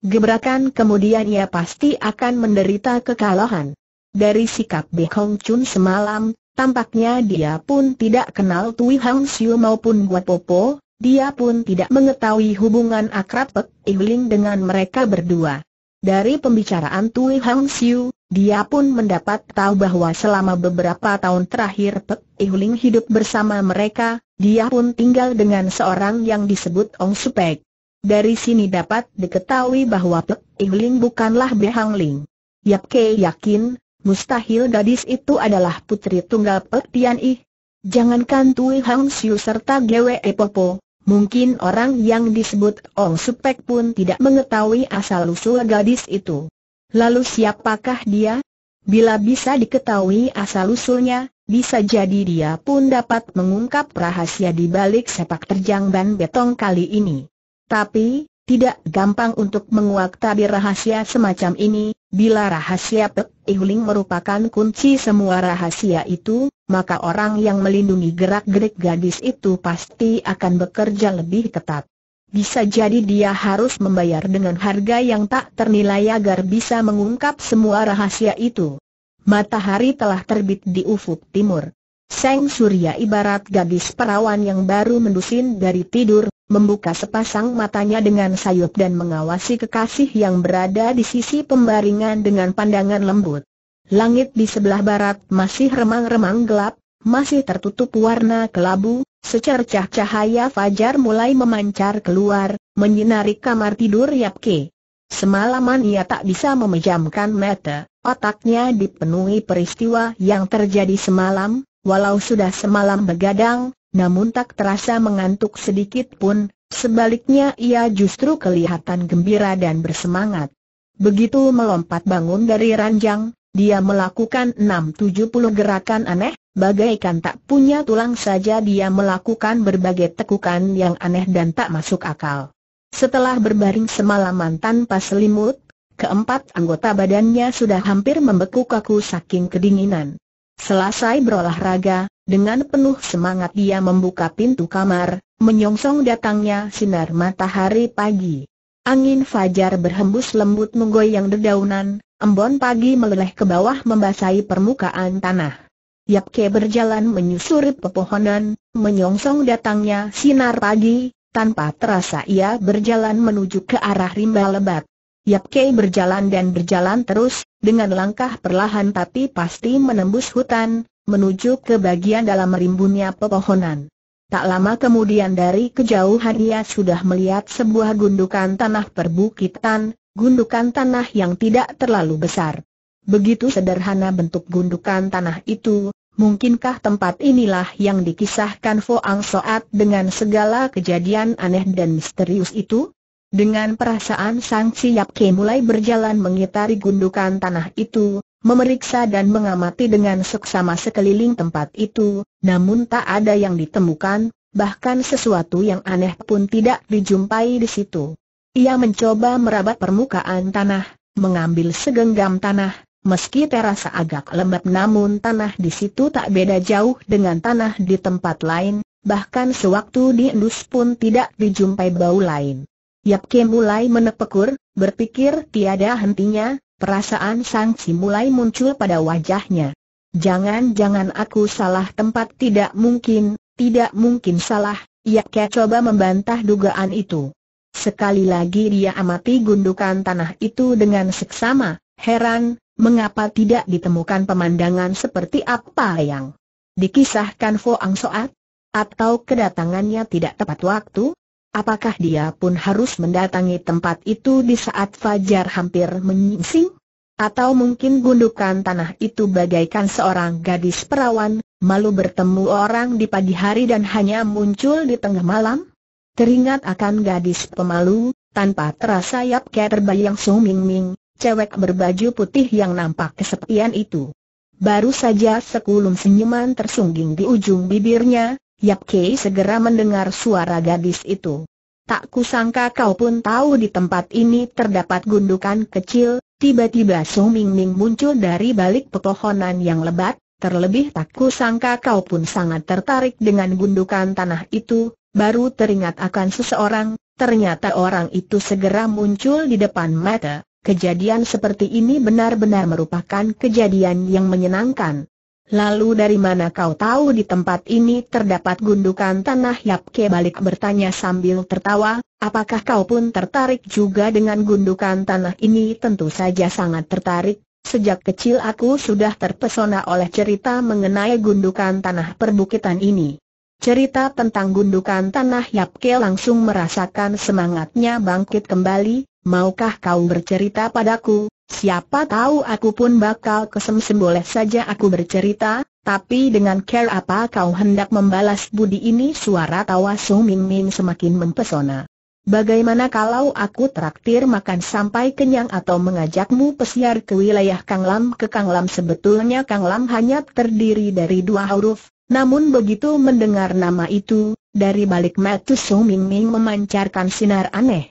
Gebrakan kemudian ia pasti akan menderita kekalahan. Dari sikap Be Hong Chun semalam, tampaknya dia pun tidak kenal Tui Hang Siu maupun Guat Popo, dia pun tidak mengetahui hubungan akrab Pek Ihling dengan mereka berdua. Dari pembicaraan Tui Hang Siu, dia pun mendapat tahu bahwa selama beberapa tahun terakhir Pek Ihling hidup bersama mereka, dia pun tinggal dengan seorang yang disebut Ong Supek. Dari sini dapat diketahui bahwa Pek Ling bukanlah Behang Ling. Yap Ke yakin, mustahil gadis itu adalah putri tunggal Pek Tian Ih. Jangankan Tui Hang Siu serta Gwe Popo, mungkin orang yang disebut Ong Supek pun tidak mengetahui asal-usul gadis itu. Lalu siapakah dia? Bila bisa diketahui asal-usulnya, bisa jadi dia pun dapat mengungkap rahasia di balik sepak terjang ban betong kali ini. Tapi, tidak gampang untuk menguak tabir rahasia semacam ini, bila rahasia Pek Ihuling merupakan kunci semua rahasia itu, maka orang yang melindungi gerak-gerik gadis itu pasti akan bekerja lebih ketat. Bisa jadi dia harus membayar dengan harga yang tak ternilai agar bisa mengungkap semua rahasia itu. Matahari telah terbit di ufuk timur. Seng Surya ibarat gadis perawan yang baru mendusin dari tidur, membuka sepasang matanya dengan sayup dan mengawasi kekasih yang berada di sisi pembaringan dengan pandangan lembut. Langit di sebelah barat masih remang-remang gelap, masih tertutup warna kelabu, secercah cahaya fajar mulai memancar keluar, menyinari kamar tidur Yapke. Semalaman ia tak bisa memejamkan mata, otaknya dipenuhi peristiwa yang terjadi semalam, walau sudah semalam begadang, namun tak terasa mengantuk sedikit pun, sebaliknya ia justru kelihatan gembira dan bersemangat. Begitu melompat bangun dari ranjang, dia melakukan enam tujuh puluh gerakan aneh, bagaikan tak punya tulang saja dia melakukan berbagai tekukan yang aneh dan tak masuk akal. Setelah berbaring semalaman tanpa selimut, keempat anggota badannya sudah hampir membeku kaku saking kedinginan. Selesai berolahraga, dengan penuh semangat dia membuka pintu kamar, menyongsong datangnya sinar matahari pagi. Angin fajar berhembus lembut menggoyang dedaunan, embon pagi meleleh ke bawah membasahi permukaan tanah. Yapke berjalan menyusuri pepohonan, menyongsong datangnya sinar pagi, tanpa terasa ia berjalan menuju ke arah rimba lebat. Yapke berjalan dan berjalan terus, dengan langkah perlahan tapi pasti menembus hutan, menuju ke bagian dalam rimbunnya pepohonan. Tak lama kemudian dari kejauhan ia sudah melihat sebuah gundukan tanah perbukitan, gundukan tanah yang tidak terlalu besar. Begitu sederhana bentuk gundukan tanah itu, mungkinkah tempat inilah yang dikisahkan Foang Soat dengan segala kejadian aneh dan misterius itu? Dengan perasaan Sang Siap Ke mulai berjalan mengitari gundukan tanah itu, memeriksa dan mengamati dengan seksama sekeliling tempat itu, namun tak ada yang ditemukan, bahkan sesuatu yang aneh pun tidak dijumpai di situ. Ia mencoba merabat permukaan tanah, mengambil segenggam tanah, meski terasa agak lembab namun tanah di situ tak beda jauh dengan tanah di tempat lain, bahkan sewaktu diendus pun tidak dijumpai bau lain. Yap Kim mulai menepekur, berpikir tiada hentinya, Perasaan sangsi mulai muncul pada wajahnya. Jangan-jangan aku salah tempat tidak mungkin, tidak mungkin salah, Yakya coba membantah dugaan itu. Sekali lagi dia amati gundukan tanah itu dengan seksama, heran, mengapa tidak ditemukan pemandangan seperti apa yang dikisahkan Fo Ang Soat? Atau kedatangannya tidak tepat waktu? Apakah dia pun harus mendatangi tempat itu di saat fajar hampir menyingsing? Atau mungkin gundukan tanah itu bagaikan seorang gadis perawan, malu bertemu orang di pagi hari dan hanya muncul di tengah malam? Teringat akan gadis pemalu, tanpa terasa Yap Ke terbayang Su Ming Ming, cewek berbaju putih yang nampak kesepian itu. Baru saja sekulum senyuman tersungging di ujung bibirnya, Yap Kei segera mendengar suara gadis itu. Tak kusangka kau pun tahu di tempat ini terdapat gundukan kecil, tiba-tiba Su Ming muncul dari balik pepohonan yang lebat, terlebih tak kusangka kau pun sangat tertarik dengan gundukan tanah itu, baru teringat akan seseorang, ternyata orang itu segera muncul di depan mata. Kejadian seperti ini benar-benar merupakan kejadian yang menyenangkan. Lalu dari mana kau tahu di tempat ini terdapat gundukan tanah Yap Ke balik bertanya sambil tertawa, apakah kau pun tertarik juga dengan gundukan tanah ini tentu saja sangat tertarik, sejak kecil aku sudah terpesona oleh cerita mengenai gundukan tanah perbukitan ini. Cerita tentang gundukan tanah Yap Ke langsung merasakan semangatnya bangkit kembali, maukah kau bercerita padaku, Siapa tahu aku pun bakal kesemsem boleh saja aku bercerita, tapi dengan care apa kau hendak membalas budi ini suara tawa Su Ming Ming semakin mempesona. Bagaimana kalau aku traktir makan sampai kenyang atau mengajakmu pesiar ke wilayah Kang Lam ke Kang Lam sebetulnya Kang Lam hanya terdiri dari dua huruf, namun begitu mendengar nama itu, dari balik mata Su Ming Ming memancarkan sinar aneh.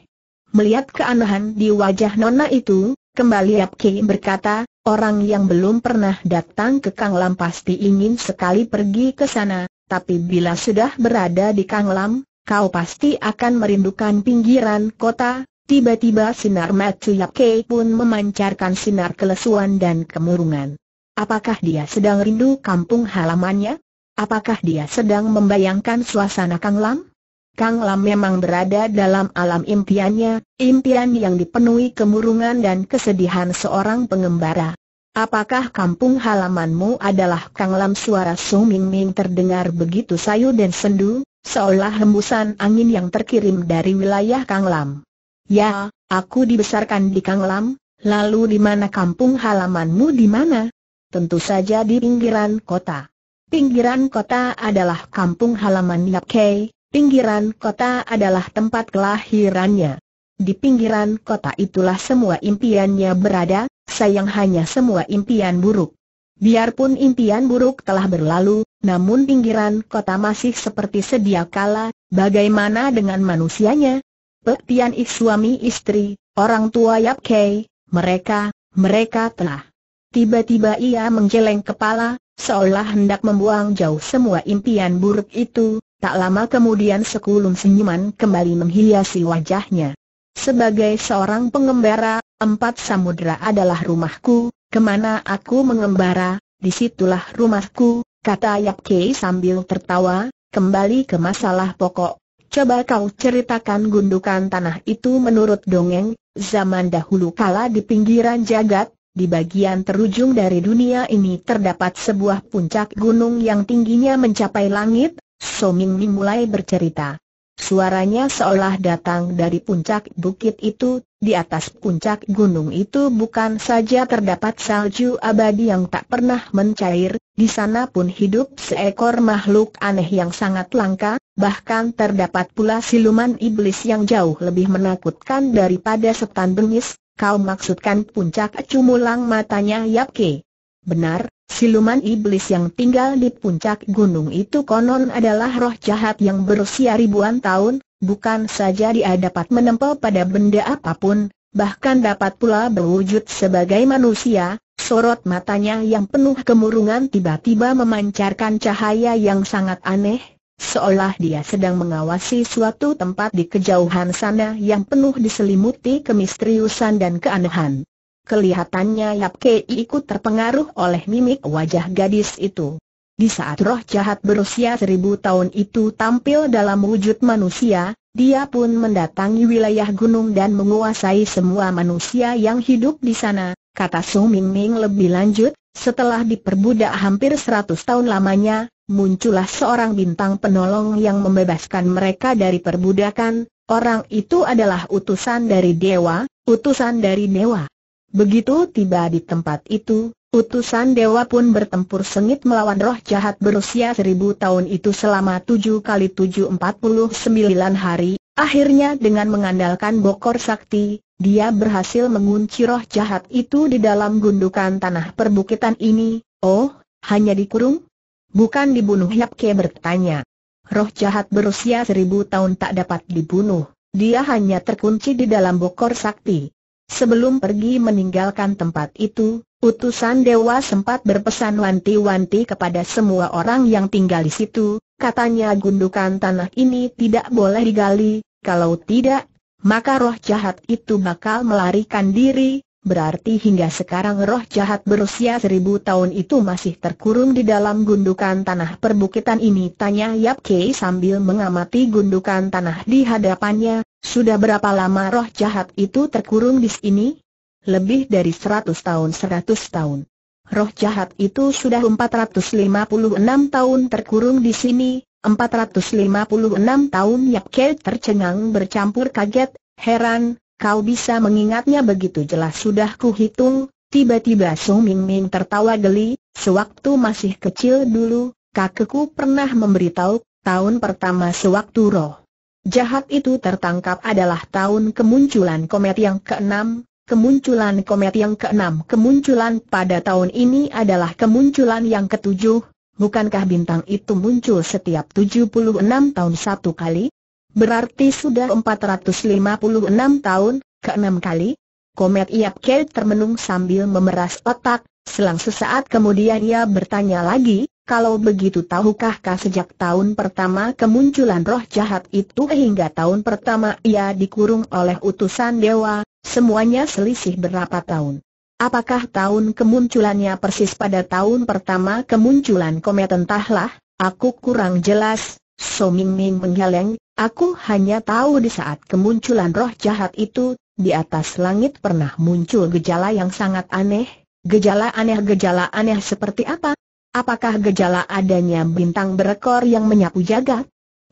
Melihat keanehan di wajah nona itu, Kembali Apki berkata, orang yang belum pernah datang ke Kang Lam pasti ingin sekali pergi ke sana, tapi bila sudah berada di Kang Lam, kau pasti akan merindukan pinggiran kota. Tiba-tiba sinar Yap Yapke pun memancarkan sinar kelesuan dan kemurungan. Apakah dia sedang rindu kampung halamannya? Apakah dia sedang membayangkan suasana Kang Lam? Kang Lam memang berada dalam alam impiannya, impian yang dipenuhi kemurungan dan kesedihan seorang pengembara. Apakah kampung halamanmu adalah Kang Lam suara Ming Ming terdengar begitu sayu dan sendu, seolah hembusan angin yang terkirim dari wilayah Kang Lam. Ya, aku dibesarkan di Kang Lam, lalu di mana kampung halamanmu di mana? Tentu saja di pinggiran kota. Pinggiran kota adalah kampung halaman Yap Kei, Pinggiran kota adalah tempat kelahirannya. Di pinggiran kota itulah semua impiannya berada, sayang hanya semua impian buruk. Biarpun impian buruk telah berlalu, namun pinggiran kota masih seperti sedia kala, bagaimana dengan manusianya? Petian is suami istri, orang tua Yap Kei, mereka, mereka telah. Tiba-tiba ia menjeleng kepala, seolah hendak membuang jauh semua impian buruk itu, Tak lama kemudian sekulum senyuman kembali menghiasi wajahnya. Sebagai seorang pengembara, empat samudera adalah rumahku, kemana aku mengembara, disitulah rumahku, kata Yap Kei sambil tertawa, kembali ke masalah pokok. Coba kau ceritakan gundukan tanah itu menurut dongeng, zaman dahulu kala di pinggiran jagat, di bagian terujung dari dunia ini terdapat sebuah puncak gunung yang tingginya mencapai langit, So Ming Ming mulai bercerita. Suaranya seolah datang dari puncak bukit itu, di atas puncak gunung itu bukan saja terdapat salju abadi yang tak pernah mencair, di sana pun hidup seekor makhluk aneh yang sangat langka, bahkan terdapat pula siluman iblis yang jauh lebih menakutkan daripada setan bengis, kau maksudkan puncak cumulang matanya Yapke. Benar, Siluman iblis yang tinggal di puncak gunung itu konon adalah roh jahat yang berusia ribuan tahun, bukan saja dia dapat menempel pada benda apapun, bahkan dapat pula berwujud sebagai manusia, sorot matanya yang penuh kemurungan tiba-tiba memancarkan cahaya yang sangat aneh, seolah dia sedang mengawasi suatu tempat di kejauhan sana yang penuh diselimuti kemisteriusan dan keanehan. Kelihatannya Yap Kei ikut terpengaruh oleh mimik wajah gadis itu. Di saat roh jahat berusia seribu tahun itu tampil dalam wujud manusia, dia pun mendatangi wilayah gunung dan menguasai semua manusia yang hidup di sana, kata Su Ming Ming lebih lanjut, setelah diperbudak hampir seratus tahun lamanya, muncullah seorang bintang penolong yang membebaskan mereka dari perbudakan, orang itu adalah utusan dari dewa, utusan dari dewa. Begitu tiba di tempat itu, utusan dewa pun bertempur sengit melawan roh jahat berusia seribu tahun itu selama tujuh kali tujuh empat puluh sembilan hari. Akhirnya dengan mengandalkan bokor sakti, dia berhasil mengunci roh jahat itu di dalam gundukan tanah perbukitan ini. Oh, hanya dikurung? Bukan dibunuh Yapke bertanya. Roh jahat berusia seribu tahun tak dapat dibunuh. Dia hanya terkunci di dalam bokor sakti. Sebelum pergi meninggalkan tempat itu, utusan dewa sempat berpesan wanti-wanti kepada semua orang yang tinggal di situ, katanya gundukan tanah ini tidak boleh digali, kalau tidak, maka roh jahat itu bakal melarikan diri, Berarti hingga sekarang roh jahat berusia seribu tahun itu masih terkurung di dalam gundukan tanah perbukitan ini Tanya Yap Kei sambil mengamati gundukan tanah di hadapannya Sudah berapa lama roh jahat itu terkurung di sini? Lebih dari seratus tahun seratus tahun Roh jahat itu sudah 456 tahun terkurung di sini 456 tahun Yap Kei tercengang bercampur kaget, heran, Kau bisa mengingatnya begitu jelas sudah hitung, tiba-tiba Song Ming Ming tertawa geli, sewaktu masih kecil dulu, kakekku pernah memberitahu, tahun pertama sewaktu roh. Jahat itu tertangkap adalah tahun kemunculan komet yang keenam, kemunculan komet yang keenam kemunculan pada tahun ini adalah kemunculan yang ketujuh, bukankah bintang itu muncul setiap tujuh puluh enam tahun satu kali? Berarti sudah 456 tahun, keenam kali? Komet Iap Kei termenung sambil memeras otak, selang sesaat kemudian ia bertanya lagi, kalau begitu tahukah kah sejak tahun pertama kemunculan roh jahat itu hingga tahun pertama ia dikurung oleh utusan dewa, semuanya selisih berapa tahun? Apakah tahun kemunculannya persis pada tahun pertama kemunculan komet entahlah, aku kurang jelas, So Ming Ming menggeleng, Aku hanya tahu di saat kemunculan roh jahat itu, di atas langit pernah muncul gejala yang sangat aneh. Gejala aneh-gejala aneh seperti apa? Apakah gejala adanya bintang berekor yang menyapu jagat?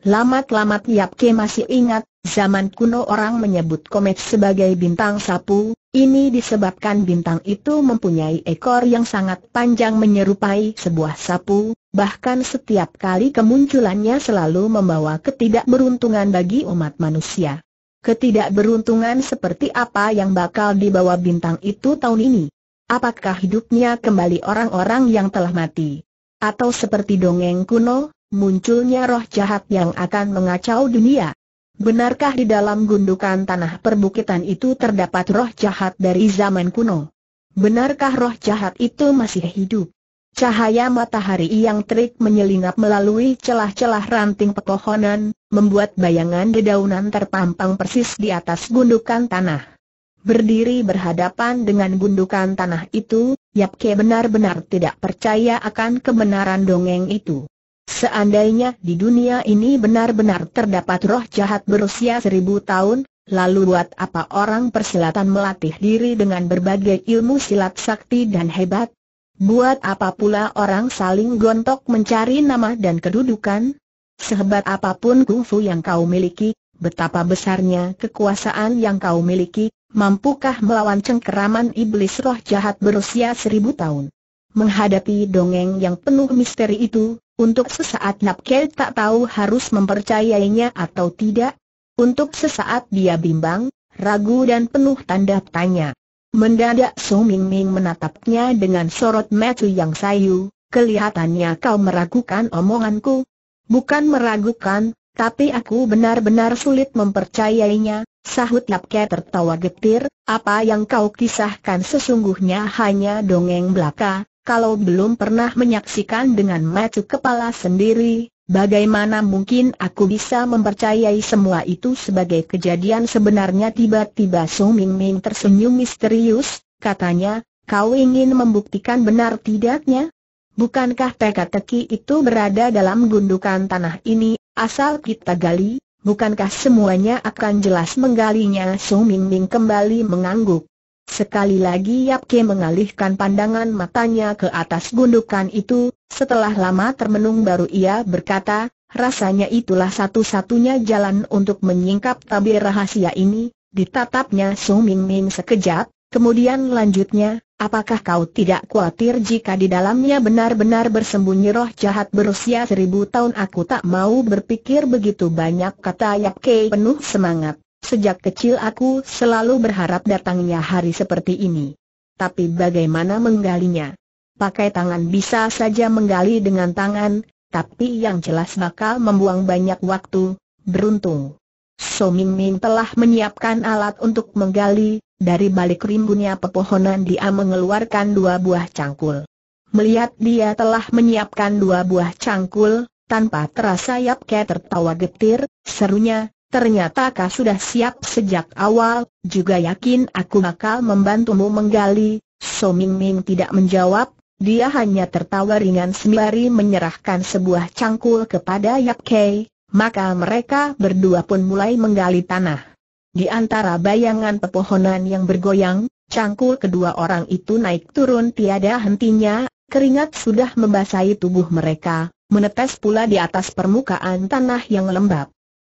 Lamat-lamat Yap Ke masih ingat, zaman kuno orang menyebut komet sebagai bintang sapu, ini disebabkan bintang itu mempunyai ekor yang sangat panjang menyerupai sebuah sapu, bahkan setiap kali kemunculannya selalu membawa ketidakberuntungan bagi umat manusia. Ketidakberuntungan seperti apa yang bakal dibawa bintang itu tahun ini? Apakah hidupnya kembali orang-orang yang telah mati? Atau seperti dongeng kuno, munculnya roh jahat yang akan mengacau dunia. Benarkah di dalam gundukan tanah perbukitan itu terdapat roh jahat dari zaman kuno? Benarkah roh jahat itu masih hidup? Cahaya matahari yang terik menyelinap melalui celah-celah ranting pepohonan, membuat bayangan dedaunan terpampang persis di atas gundukan tanah. Berdiri berhadapan dengan gundukan tanah itu, Yapke benar-benar tidak percaya akan kebenaran dongeng itu. Seandainya di dunia ini benar-benar terdapat roh jahat berusia seribu tahun, lalu buat apa orang persilatan melatih diri dengan berbagai ilmu silat sakti dan hebat? Buat apa pula orang saling gontok mencari nama dan kedudukan? Sehebat apapun kungfu yang kau miliki, betapa besarnya kekuasaan yang kau miliki, mampukah melawan cengkeraman iblis roh jahat berusia seribu tahun? Menghadapi dongeng yang penuh misteri itu, untuk sesaat Napkel tak tahu harus mempercayainya atau tidak. Untuk sesaat dia bimbang, ragu dan penuh tanda tanya. Mendadak So Ming Ming menatapnya dengan sorot mata yang sayu, kelihatannya kau meragukan omonganku. Bukan meragukan, tapi aku benar-benar sulit mempercayainya, sahut Napke tertawa getir, apa yang kau kisahkan sesungguhnya hanya dongeng belaka, kalau belum pernah menyaksikan dengan mata kepala sendiri, bagaimana mungkin aku bisa mempercayai semua itu sebagai kejadian sebenarnya tiba-tiba Song Ming Ming tersenyum misterius, katanya, kau ingin membuktikan benar tidaknya? Bukankah teka-teki itu berada dalam gundukan tanah ini, asal kita gali, bukankah semuanya akan jelas menggalinya? Ming Ming kembali mengangguk. Sekali lagi Yap Ke mengalihkan pandangan matanya ke atas gundukan itu, setelah lama termenung baru ia berkata, rasanya itulah satu-satunya jalan untuk menyingkap tabir rahasia ini, ditatapnya Su Ming Ming sekejap, kemudian lanjutnya, apakah kau tidak khawatir jika di dalamnya benar-benar bersembunyi roh jahat berusia seribu tahun aku tak mau berpikir begitu banyak kata Yap Ke penuh semangat. Sejak kecil aku selalu berharap datangnya hari seperti ini. Tapi bagaimana menggalinya? Pakai tangan bisa saja menggali dengan tangan, tapi yang jelas bakal membuang banyak waktu, beruntung. So Ming Ming telah menyiapkan alat untuk menggali, dari balik rimbunnya pepohonan dia mengeluarkan dua buah cangkul. Melihat dia telah menyiapkan dua buah cangkul, tanpa terasa Yap Ke tertawa getir, serunya, Ternyata kau sudah siap sejak awal, juga yakin aku bakal membantumu menggali. So Ming Ming tidak menjawab, dia hanya tertawa ringan sembari menyerahkan sebuah cangkul kepada Yap Kei, maka mereka berdua pun mulai menggali tanah. Di antara bayangan pepohonan yang bergoyang, cangkul kedua orang itu naik turun tiada hentinya, keringat sudah membasahi tubuh mereka, menetes pula di atas permukaan tanah yang lembab.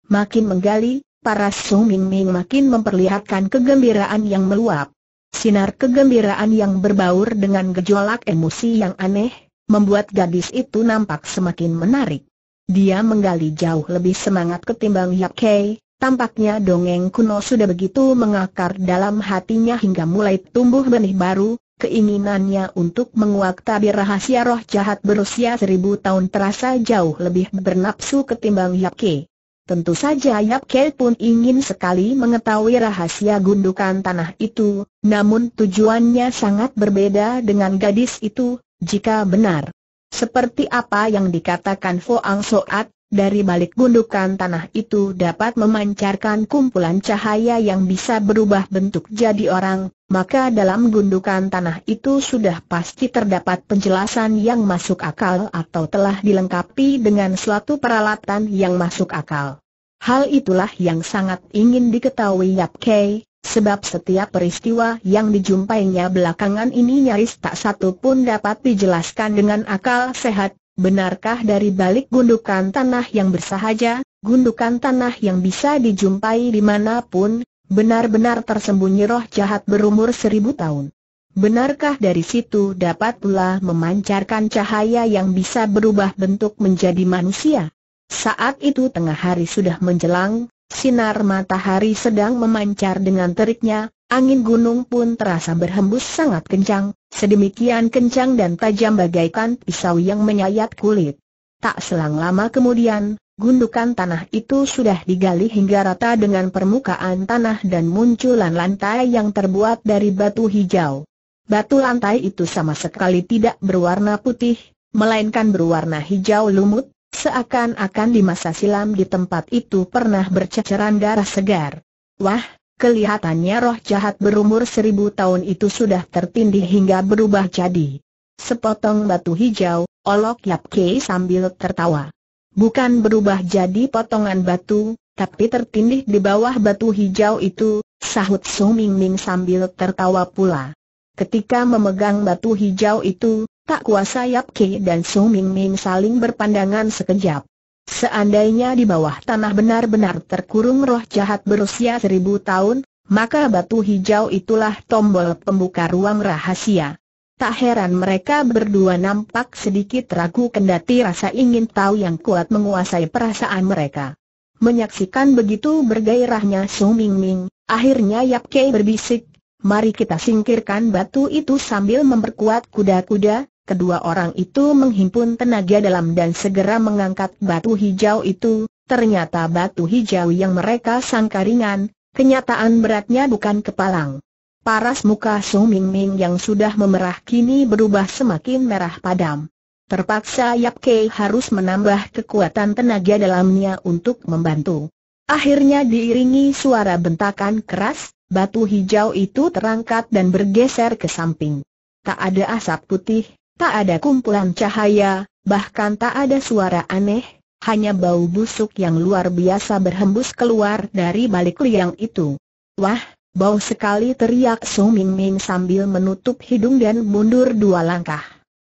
Makin menggali, para Suming Ming makin memperlihatkan kegembiraan yang meluap. Sinar kegembiraan yang berbaur dengan gejolak emosi yang aneh, membuat gadis itu nampak semakin menarik. Dia menggali jauh lebih semangat ketimbang Yap Kei, tampaknya dongeng kuno sudah begitu mengakar dalam hatinya hingga mulai tumbuh benih baru, keinginannya untuk menguak tabir rahasia roh jahat berusia seribu tahun terasa jauh lebih bernapsu ketimbang Yap Kei. Tentu saja Yap Kei pun ingin sekali mengetahui rahasia gundukan tanah itu, namun tujuannya sangat berbeda dengan gadis itu, jika benar. Seperti apa yang dikatakan Fo Ang Soat, dari balik gundukan tanah itu dapat memancarkan kumpulan cahaya yang bisa berubah bentuk jadi orang, maka dalam gundukan tanah itu sudah pasti terdapat penjelasan yang masuk akal atau telah dilengkapi dengan suatu peralatan yang masuk akal. Hal itulah yang sangat ingin diketahui Yap Kei, sebab setiap peristiwa yang dijumpainya belakangan ini nyaris tak satu pun dapat dijelaskan dengan akal sehat, Benarkah dari balik gundukan tanah yang bersahaja, gundukan tanah yang bisa dijumpai dimanapun, benar-benar tersembunyi roh jahat berumur seribu tahun? Benarkah dari situ dapat pula memancarkan cahaya yang bisa berubah bentuk menjadi manusia? Saat itu tengah hari sudah menjelang, sinar matahari sedang memancar dengan teriknya, Angin gunung pun terasa berhembus sangat kencang, sedemikian kencang dan tajam bagaikan pisau yang menyayat kulit. Tak selang lama kemudian, gundukan tanah itu sudah digali hingga rata dengan permukaan tanah dan munculan lantai yang terbuat dari batu hijau. Batu lantai itu sama sekali tidak berwarna putih, melainkan berwarna hijau lumut, seakan-akan di masa silam di tempat itu pernah berceceran darah segar. Wah, Kelihatannya roh jahat berumur seribu tahun itu sudah tertindih hingga berubah jadi sepotong batu hijau, olok Yap Kei sambil tertawa. Bukan berubah jadi potongan batu, tapi tertindih di bawah batu hijau itu, sahut Su Ming Ming sambil tertawa pula. Ketika memegang batu hijau itu, tak kuasa Yap Kei dan Su Ming Ming saling berpandangan sekejap. Seandainya di bawah tanah benar-benar terkurung roh jahat berusia seribu tahun, maka batu hijau itulah tombol pembuka ruang rahasia. Tak heran mereka berdua nampak sedikit ragu kendati rasa ingin tahu yang kuat menguasai perasaan mereka. Menyaksikan begitu bergairahnya Su Ming Ming, akhirnya Yap Kei berbisik, mari kita singkirkan batu itu sambil memperkuat kuda-kuda, kedua orang itu menghimpun tenaga dalam dan segera mengangkat batu hijau itu, ternyata batu hijau yang mereka sangka ringan, kenyataan beratnya bukan kepalang. Paras muka Su Ming Ming yang sudah memerah kini berubah semakin merah padam. Terpaksa Yap Kei harus menambah kekuatan tenaga dalamnya untuk membantu. Akhirnya diiringi suara bentakan keras, batu hijau itu terangkat dan bergeser ke samping. Tak ada asap putih, Tak ada kumpulan cahaya, bahkan tak ada suara aneh, hanya bau busuk yang luar biasa berhembus keluar dari balik liang itu. Wah, bau sekali teriak Su Ming Ming sambil menutup hidung dan mundur dua langkah.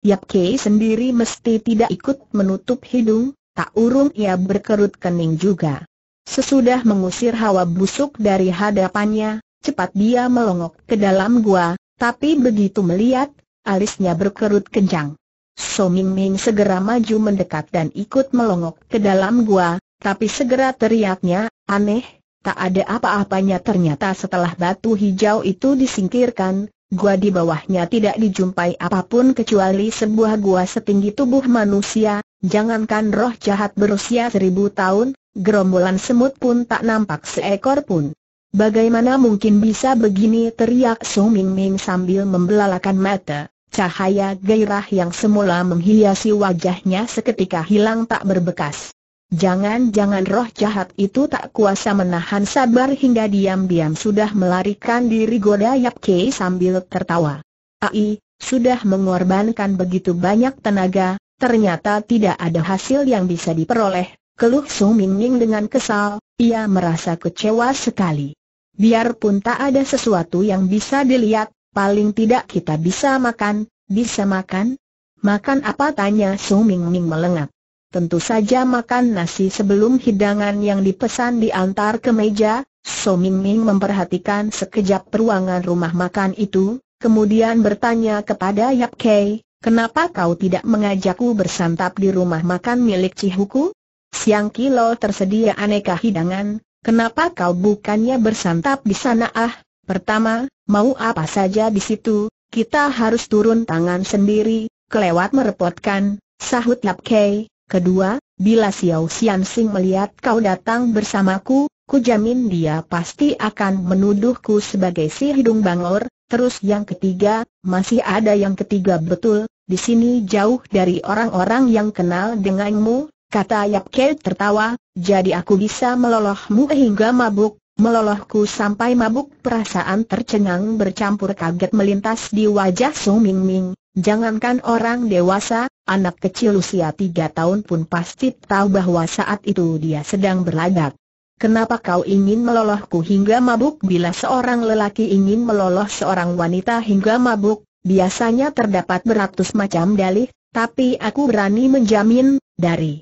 Yap Kei sendiri mesti tidak ikut menutup hidung, tak urung ia berkerut kening juga. Sesudah mengusir hawa busuk dari hadapannya, cepat dia melongok ke dalam gua, tapi begitu melihat, Alisnya berkerut kencang. So Ming Ming segera maju mendekat dan ikut melongok ke dalam gua, tapi segera teriaknya, aneh, tak ada apa-apanya ternyata setelah batu hijau itu disingkirkan, gua di bawahnya tidak dijumpai apapun kecuali sebuah gua setinggi tubuh manusia, jangankan roh jahat berusia seribu tahun, gerombolan semut pun tak nampak seekor pun. Bagaimana mungkin bisa begini teriak So Ming Ming sambil membelalakan mata. Cahaya gairah yang semula menghiasi wajahnya seketika hilang tak berbekas. Jangan-jangan roh jahat itu tak kuasa menahan sabar hingga diam-diam sudah melarikan diri goda Yap Kei sambil tertawa. Ai, sudah mengorbankan begitu banyak tenaga, ternyata tidak ada hasil yang bisa diperoleh, keluh Su Ming Ming dengan kesal, ia merasa kecewa sekali. Biarpun tak ada sesuatu yang bisa dilihat, paling tidak kita bisa makan, bisa makan? Makan apa tanya Su Ming Ming melengak. Tentu saja makan nasi sebelum hidangan yang dipesan diantar ke meja, So Ming Ming memperhatikan sekejap peruangan rumah makan itu, kemudian bertanya kepada Yap Kei, kenapa kau tidak mengajakku bersantap di rumah makan milik Cihuku? Siang kilo tersedia aneka hidangan, Kenapa kau bukannya bersantap di sana ah? Pertama, mau apa saja di situ, kita harus turun tangan sendiri, kelewat merepotkan, sahut Lap Kei. Kedua, bila Xiao Xian Sing melihat kau datang bersamaku, ku jamin dia pasti akan menuduhku sebagai si hidung bangor. Terus yang ketiga, masih ada yang ketiga betul, di sini jauh dari orang-orang yang kenal denganmu, Kata Yap Kei tertawa, jadi aku bisa melolohmu hingga mabuk, melolohku sampai mabuk perasaan tercengang bercampur kaget melintas di wajah Sung Ming Ming. Jangankan orang dewasa, anak kecil usia tiga tahun pun pasti tahu bahwa saat itu dia sedang berlagak. Kenapa kau ingin melolohku hingga mabuk bila seorang lelaki ingin meloloh seorang wanita hingga mabuk? Biasanya terdapat beratus macam dalih, tapi aku berani menjamin, dari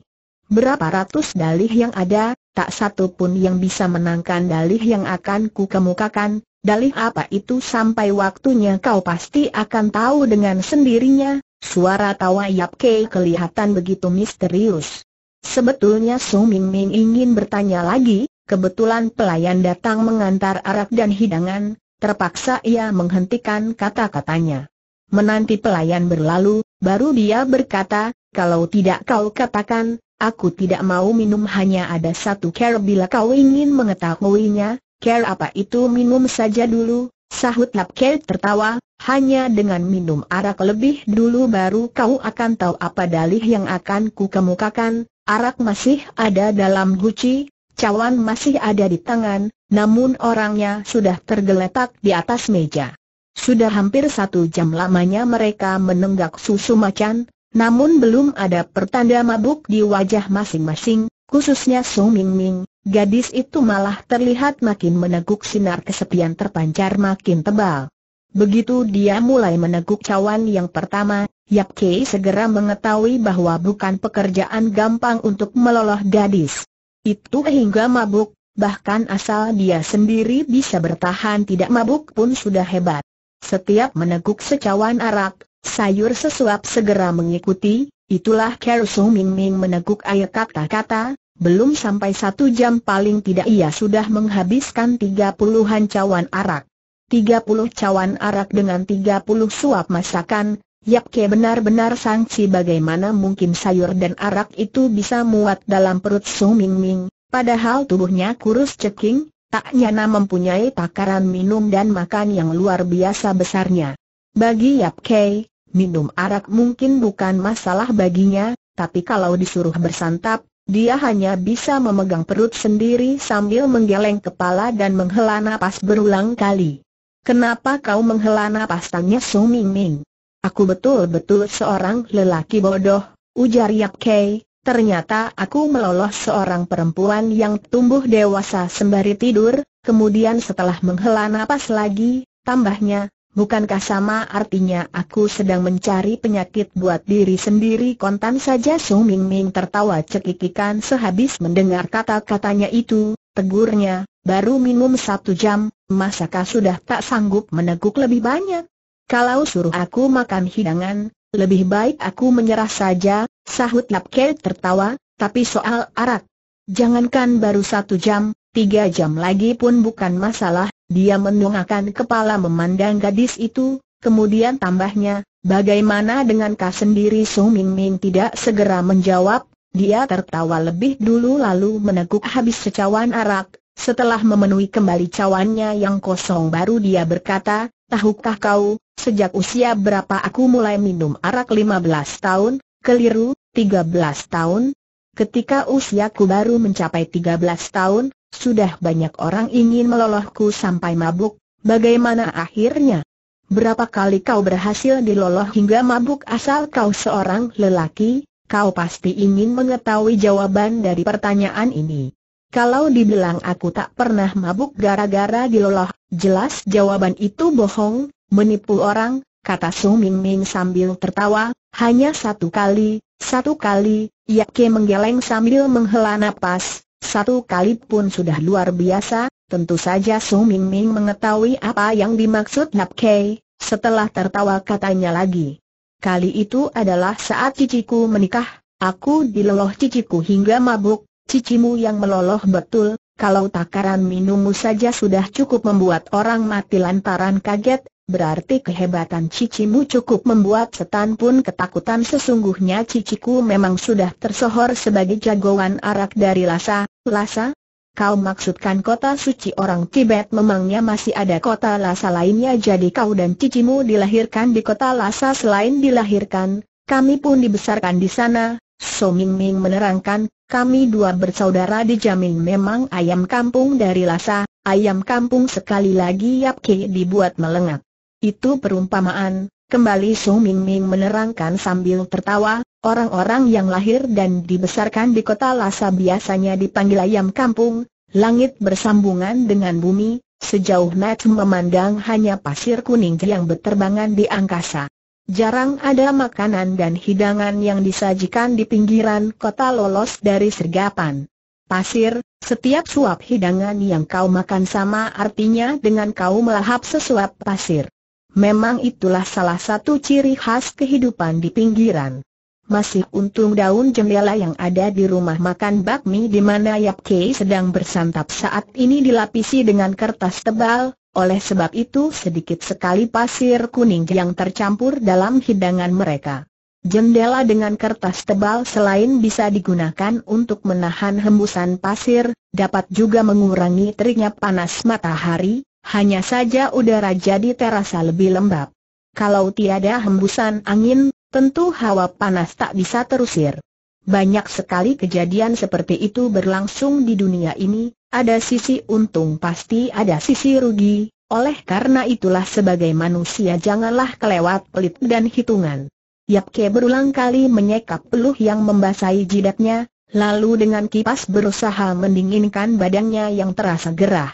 Berapa ratus dalih yang ada, tak satu pun yang bisa menangkan dalih yang akan ku kemukakan, dalih apa itu sampai waktunya kau pasti akan tahu dengan sendirinya, suara tawa Yap Kei kelihatan begitu misterius. Sebetulnya Su Ming Ming ingin bertanya lagi, kebetulan pelayan datang mengantar arak dan hidangan, terpaksa ia menghentikan kata-katanya. Menanti pelayan berlalu, baru dia berkata, kalau tidak kau katakan, Aku tidak mau minum hanya ada satu ker. bila kau ingin mengetahuinya, ker apa itu minum saja dulu, sahut Lap Ker tertawa, hanya dengan minum arak lebih dulu baru kau akan tahu apa dalih yang akan ku kemukakan, arak masih ada dalam guci, cawan masih ada di tangan, namun orangnya sudah tergeletak di atas meja. Sudah hampir satu jam lamanya mereka menenggak susu macan, namun belum ada pertanda mabuk di wajah masing-masing, khususnya Su Ming Ming, gadis itu malah terlihat makin meneguk sinar kesepian terpancar makin tebal. Begitu dia mulai meneguk cawan yang pertama, Yap Kei segera mengetahui bahwa bukan pekerjaan gampang untuk meloloh gadis. Itu hingga mabuk, bahkan asal dia sendiri bisa bertahan tidak mabuk pun sudah hebat. Setiap meneguk secawan arak, Sayur sesuap segera mengikuti, itulah Kerusu Ming Ming meneguk air kata-kata, belum sampai satu jam paling tidak ia sudah menghabiskan tiga puluhan cawan arak. Tiga puluh cawan arak dengan tiga puluh suap masakan, Yap ke benar-benar sangsi bagaimana mungkin sayur dan arak itu bisa muat dalam perut Su Ming Ming, padahal tubuhnya kurus ceking, tak nyana mempunyai takaran minum dan makan yang luar biasa besarnya. Bagi Yap Kei, minum arak mungkin bukan masalah baginya, tapi kalau disuruh bersantap, dia hanya bisa memegang perut sendiri sambil menggeleng kepala dan menghela napas berulang kali. Kenapa kau menghela napas tanya Su Ming Ming? Aku betul-betul seorang lelaki bodoh, ujar Yap Kei, ternyata aku meloloh seorang perempuan yang tumbuh dewasa sembari tidur, kemudian setelah menghela napas lagi, tambahnya, Bukankah sama artinya aku sedang mencari penyakit buat diri sendiri kontan saja Su Ming Ming tertawa cekikikan sehabis mendengar kata-katanya itu, tegurnya, baru minum satu jam, masakah sudah tak sanggup meneguk lebih banyak? Kalau suruh aku makan hidangan, lebih baik aku menyerah saja, sahut Lap Ke tertawa, tapi soal arak. Jangankan baru satu jam, tiga jam lagi pun bukan masalah, dia menungakan kepala memandang gadis itu, kemudian tambahnya, bagaimana dengan kau sendiri Su Ming Ming tidak segera menjawab, dia tertawa lebih dulu lalu meneguk habis secawan arak, setelah memenuhi kembali cawannya yang kosong baru dia berkata, tahukah kau, sejak usia berapa aku mulai minum arak 15 tahun, keliru, 13 tahun, Ketika usiaku baru mencapai 13 tahun, sudah banyak orang ingin melolohku sampai mabuk, bagaimana akhirnya? Berapa kali kau berhasil diloloh hingga mabuk asal kau seorang lelaki, kau pasti ingin mengetahui jawaban dari pertanyaan ini. Kalau dibilang aku tak pernah mabuk gara-gara diloloh, jelas jawaban itu bohong, menipu orang, kata Su Ming Ming sambil tertawa, hanya satu kali, satu kali, Yake menggeleng sambil menghela nafas. satu kali pun sudah luar biasa, tentu saja Su Ming Ming mengetahui apa yang dimaksud Nap Kei, setelah tertawa katanya lagi. Kali itu adalah saat ciciku menikah, aku dileloh ciciku hingga mabuk, cicimu yang meloloh betul, kalau takaran minummu saja sudah cukup membuat orang mati lantaran kaget, berarti kehebatan cicimu cukup membuat setan pun ketakutan sesungguhnya ciciku memang sudah tersohor sebagai jagoan arak dari Lhasa, Lhasa? Kau maksudkan kota suci orang Tibet memangnya masih ada kota Lhasa lainnya jadi kau dan cicimu dilahirkan di kota Lhasa selain dilahirkan, kami pun dibesarkan di sana, So Ming Ming menerangkan, kami dua bersaudara dijamin memang ayam kampung dari Lhasa, ayam kampung sekali lagi Yap Ke dibuat melengak. Itu perumpamaan, kembali Su Ming Ming menerangkan sambil tertawa, orang-orang yang lahir dan dibesarkan di kota Lhasa biasanya dipanggil ayam kampung, langit bersambungan dengan bumi, sejauh mata memandang hanya pasir kuning yang berterbangan di angkasa. Jarang ada makanan dan hidangan yang disajikan di pinggiran kota lolos dari sergapan. Pasir, setiap suap hidangan yang kau makan sama artinya dengan kau melahap sesuap pasir. Memang itulah salah satu ciri khas kehidupan di pinggiran. Masih untung daun jendela yang ada di rumah makan bakmi di mana Yap Kei sedang bersantap saat ini dilapisi dengan kertas tebal, oleh sebab itu sedikit sekali pasir kuning yang tercampur dalam hidangan mereka. Jendela dengan kertas tebal selain bisa digunakan untuk menahan hembusan pasir, dapat juga mengurangi teriknya panas matahari, hanya saja udara jadi terasa lebih lembab. Kalau tiada hembusan angin, tentu hawa panas tak bisa terusir. Banyak sekali kejadian seperti itu berlangsung di dunia ini, ada sisi untung pasti ada sisi rugi, oleh karena itulah sebagai manusia janganlah kelewat pelit dan hitungan. Yapke berulang kali menyekap peluh yang membasahi jidatnya, lalu dengan kipas berusaha mendinginkan badannya yang terasa gerah.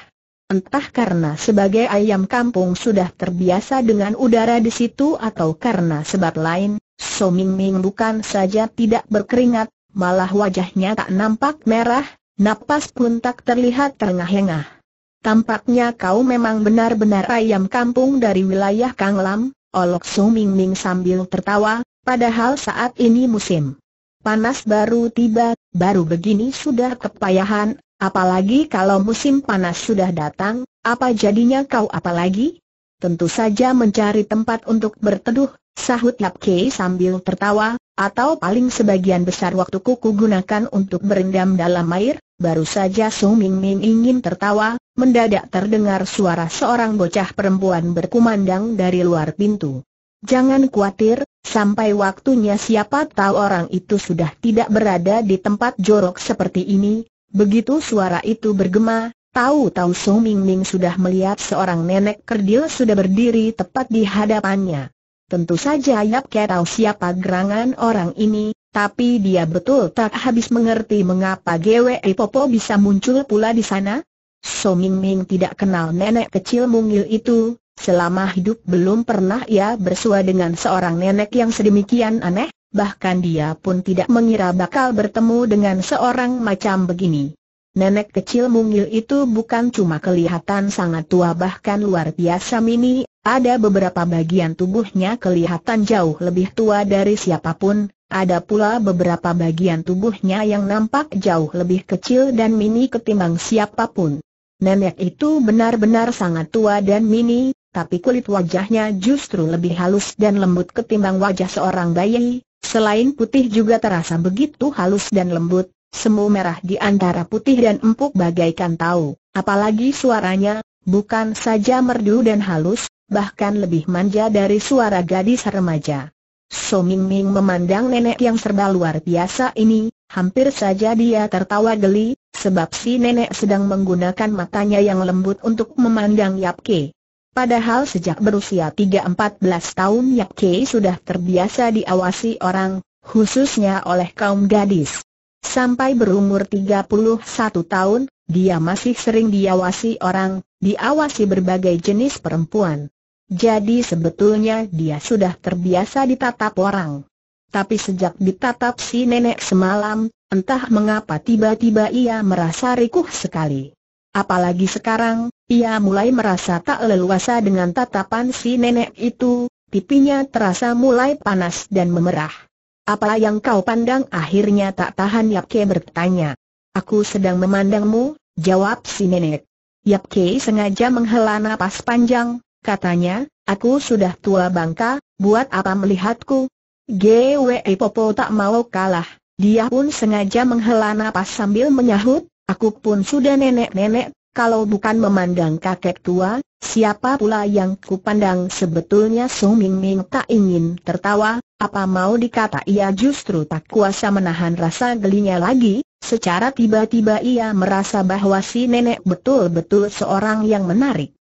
Entah karena sebagai ayam kampung sudah terbiasa dengan udara di situ atau karena sebab lain, So Ming Ming bukan saja tidak berkeringat, malah wajahnya tak nampak merah, napas pun tak terlihat terengah-engah. Tampaknya kau memang benar-benar ayam kampung dari wilayah Kang Lam, olok So Ming Ming sambil tertawa, padahal saat ini musim panas baru tiba, baru begini sudah kepayahan, Apalagi kalau musim panas sudah datang, apa jadinya kau apalagi? Tentu saja mencari tempat untuk berteduh, sahut Yap Kei sambil tertawa, atau paling sebagian besar waktu kuku gunakan untuk berendam dalam air, baru saja Su Ming Ming ingin tertawa, mendadak terdengar suara seorang bocah perempuan berkumandang dari luar pintu. Jangan khawatir, sampai waktunya siapa tahu orang itu sudah tidak berada di tempat jorok seperti ini, Begitu suara itu bergema, tahu-tahu Song Ming Ming sudah melihat seorang nenek kerdil sudah berdiri tepat di hadapannya. Tentu saja Yap Ke tahu siapa gerangan orang ini, tapi dia betul tak habis mengerti mengapa Gwe Popo bisa muncul pula di sana. Song Ming Ming tidak kenal nenek kecil mungil itu, selama hidup belum pernah ia bersua dengan seorang nenek yang sedemikian aneh, bahkan dia pun tidak mengira bakal bertemu dengan seorang macam begini. Nenek kecil mungil itu bukan cuma kelihatan sangat tua bahkan luar biasa mini, ada beberapa bagian tubuhnya kelihatan jauh lebih tua dari siapapun, ada pula beberapa bagian tubuhnya yang nampak jauh lebih kecil dan mini ketimbang siapapun. Nenek itu benar-benar sangat tua dan mini, tapi kulit wajahnya justru lebih halus dan lembut ketimbang wajah seorang bayi, Selain putih juga terasa begitu halus dan lembut, semu merah di antara putih dan empuk bagaikan tahu, apalagi suaranya, bukan saja merdu dan halus, bahkan lebih manja dari suara gadis remaja. So Ming Ming memandang nenek yang serba luar biasa ini, hampir saja dia tertawa geli, sebab si nenek sedang menggunakan matanya yang lembut untuk memandang Yap Kee. Padahal sejak berusia 3-14 tahun Yap Kei sudah terbiasa diawasi orang, khususnya oleh kaum gadis. Sampai berumur 31 tahun, dia masih sering diawasi orang, diawasi berbagai jenis perempuan. Jadi sebetulnya dia sudah terbiasa ditatap orang. Tapi sejak ditatap si nenek semalam, entah mengapa tiba-tiba ia merasa rikuh sekali. Apalagi sekarang, ia mulai merasa tak leluasa dengan tatapan si nenek itu, pipinya terasa mulai panas dan memerah. Apa yang kau pandang akhirnya tak tahan Yapke bertanya. Aku sedang memandangmu, jawab si nenek. Yapkei sengaja menghela napas panjang, katanya, aku sudah tua bangka, buat apa melihatku? Gwe Popo tak mau kalah, dia pun sengaja menghela napas sambil menyahut, Aku pun sudah nenek-nenek, kalau bukan memandang kakek tua, siapa pula yang kupandang sebetulnya Sung Ming Ming tak ingin tertawa, apa mau dikata ia justru tak kuasa menahan rasa gelinya lagi, secara tiba-tiba ia merasa bahwa si nenek betul-betul seorang yang menarik.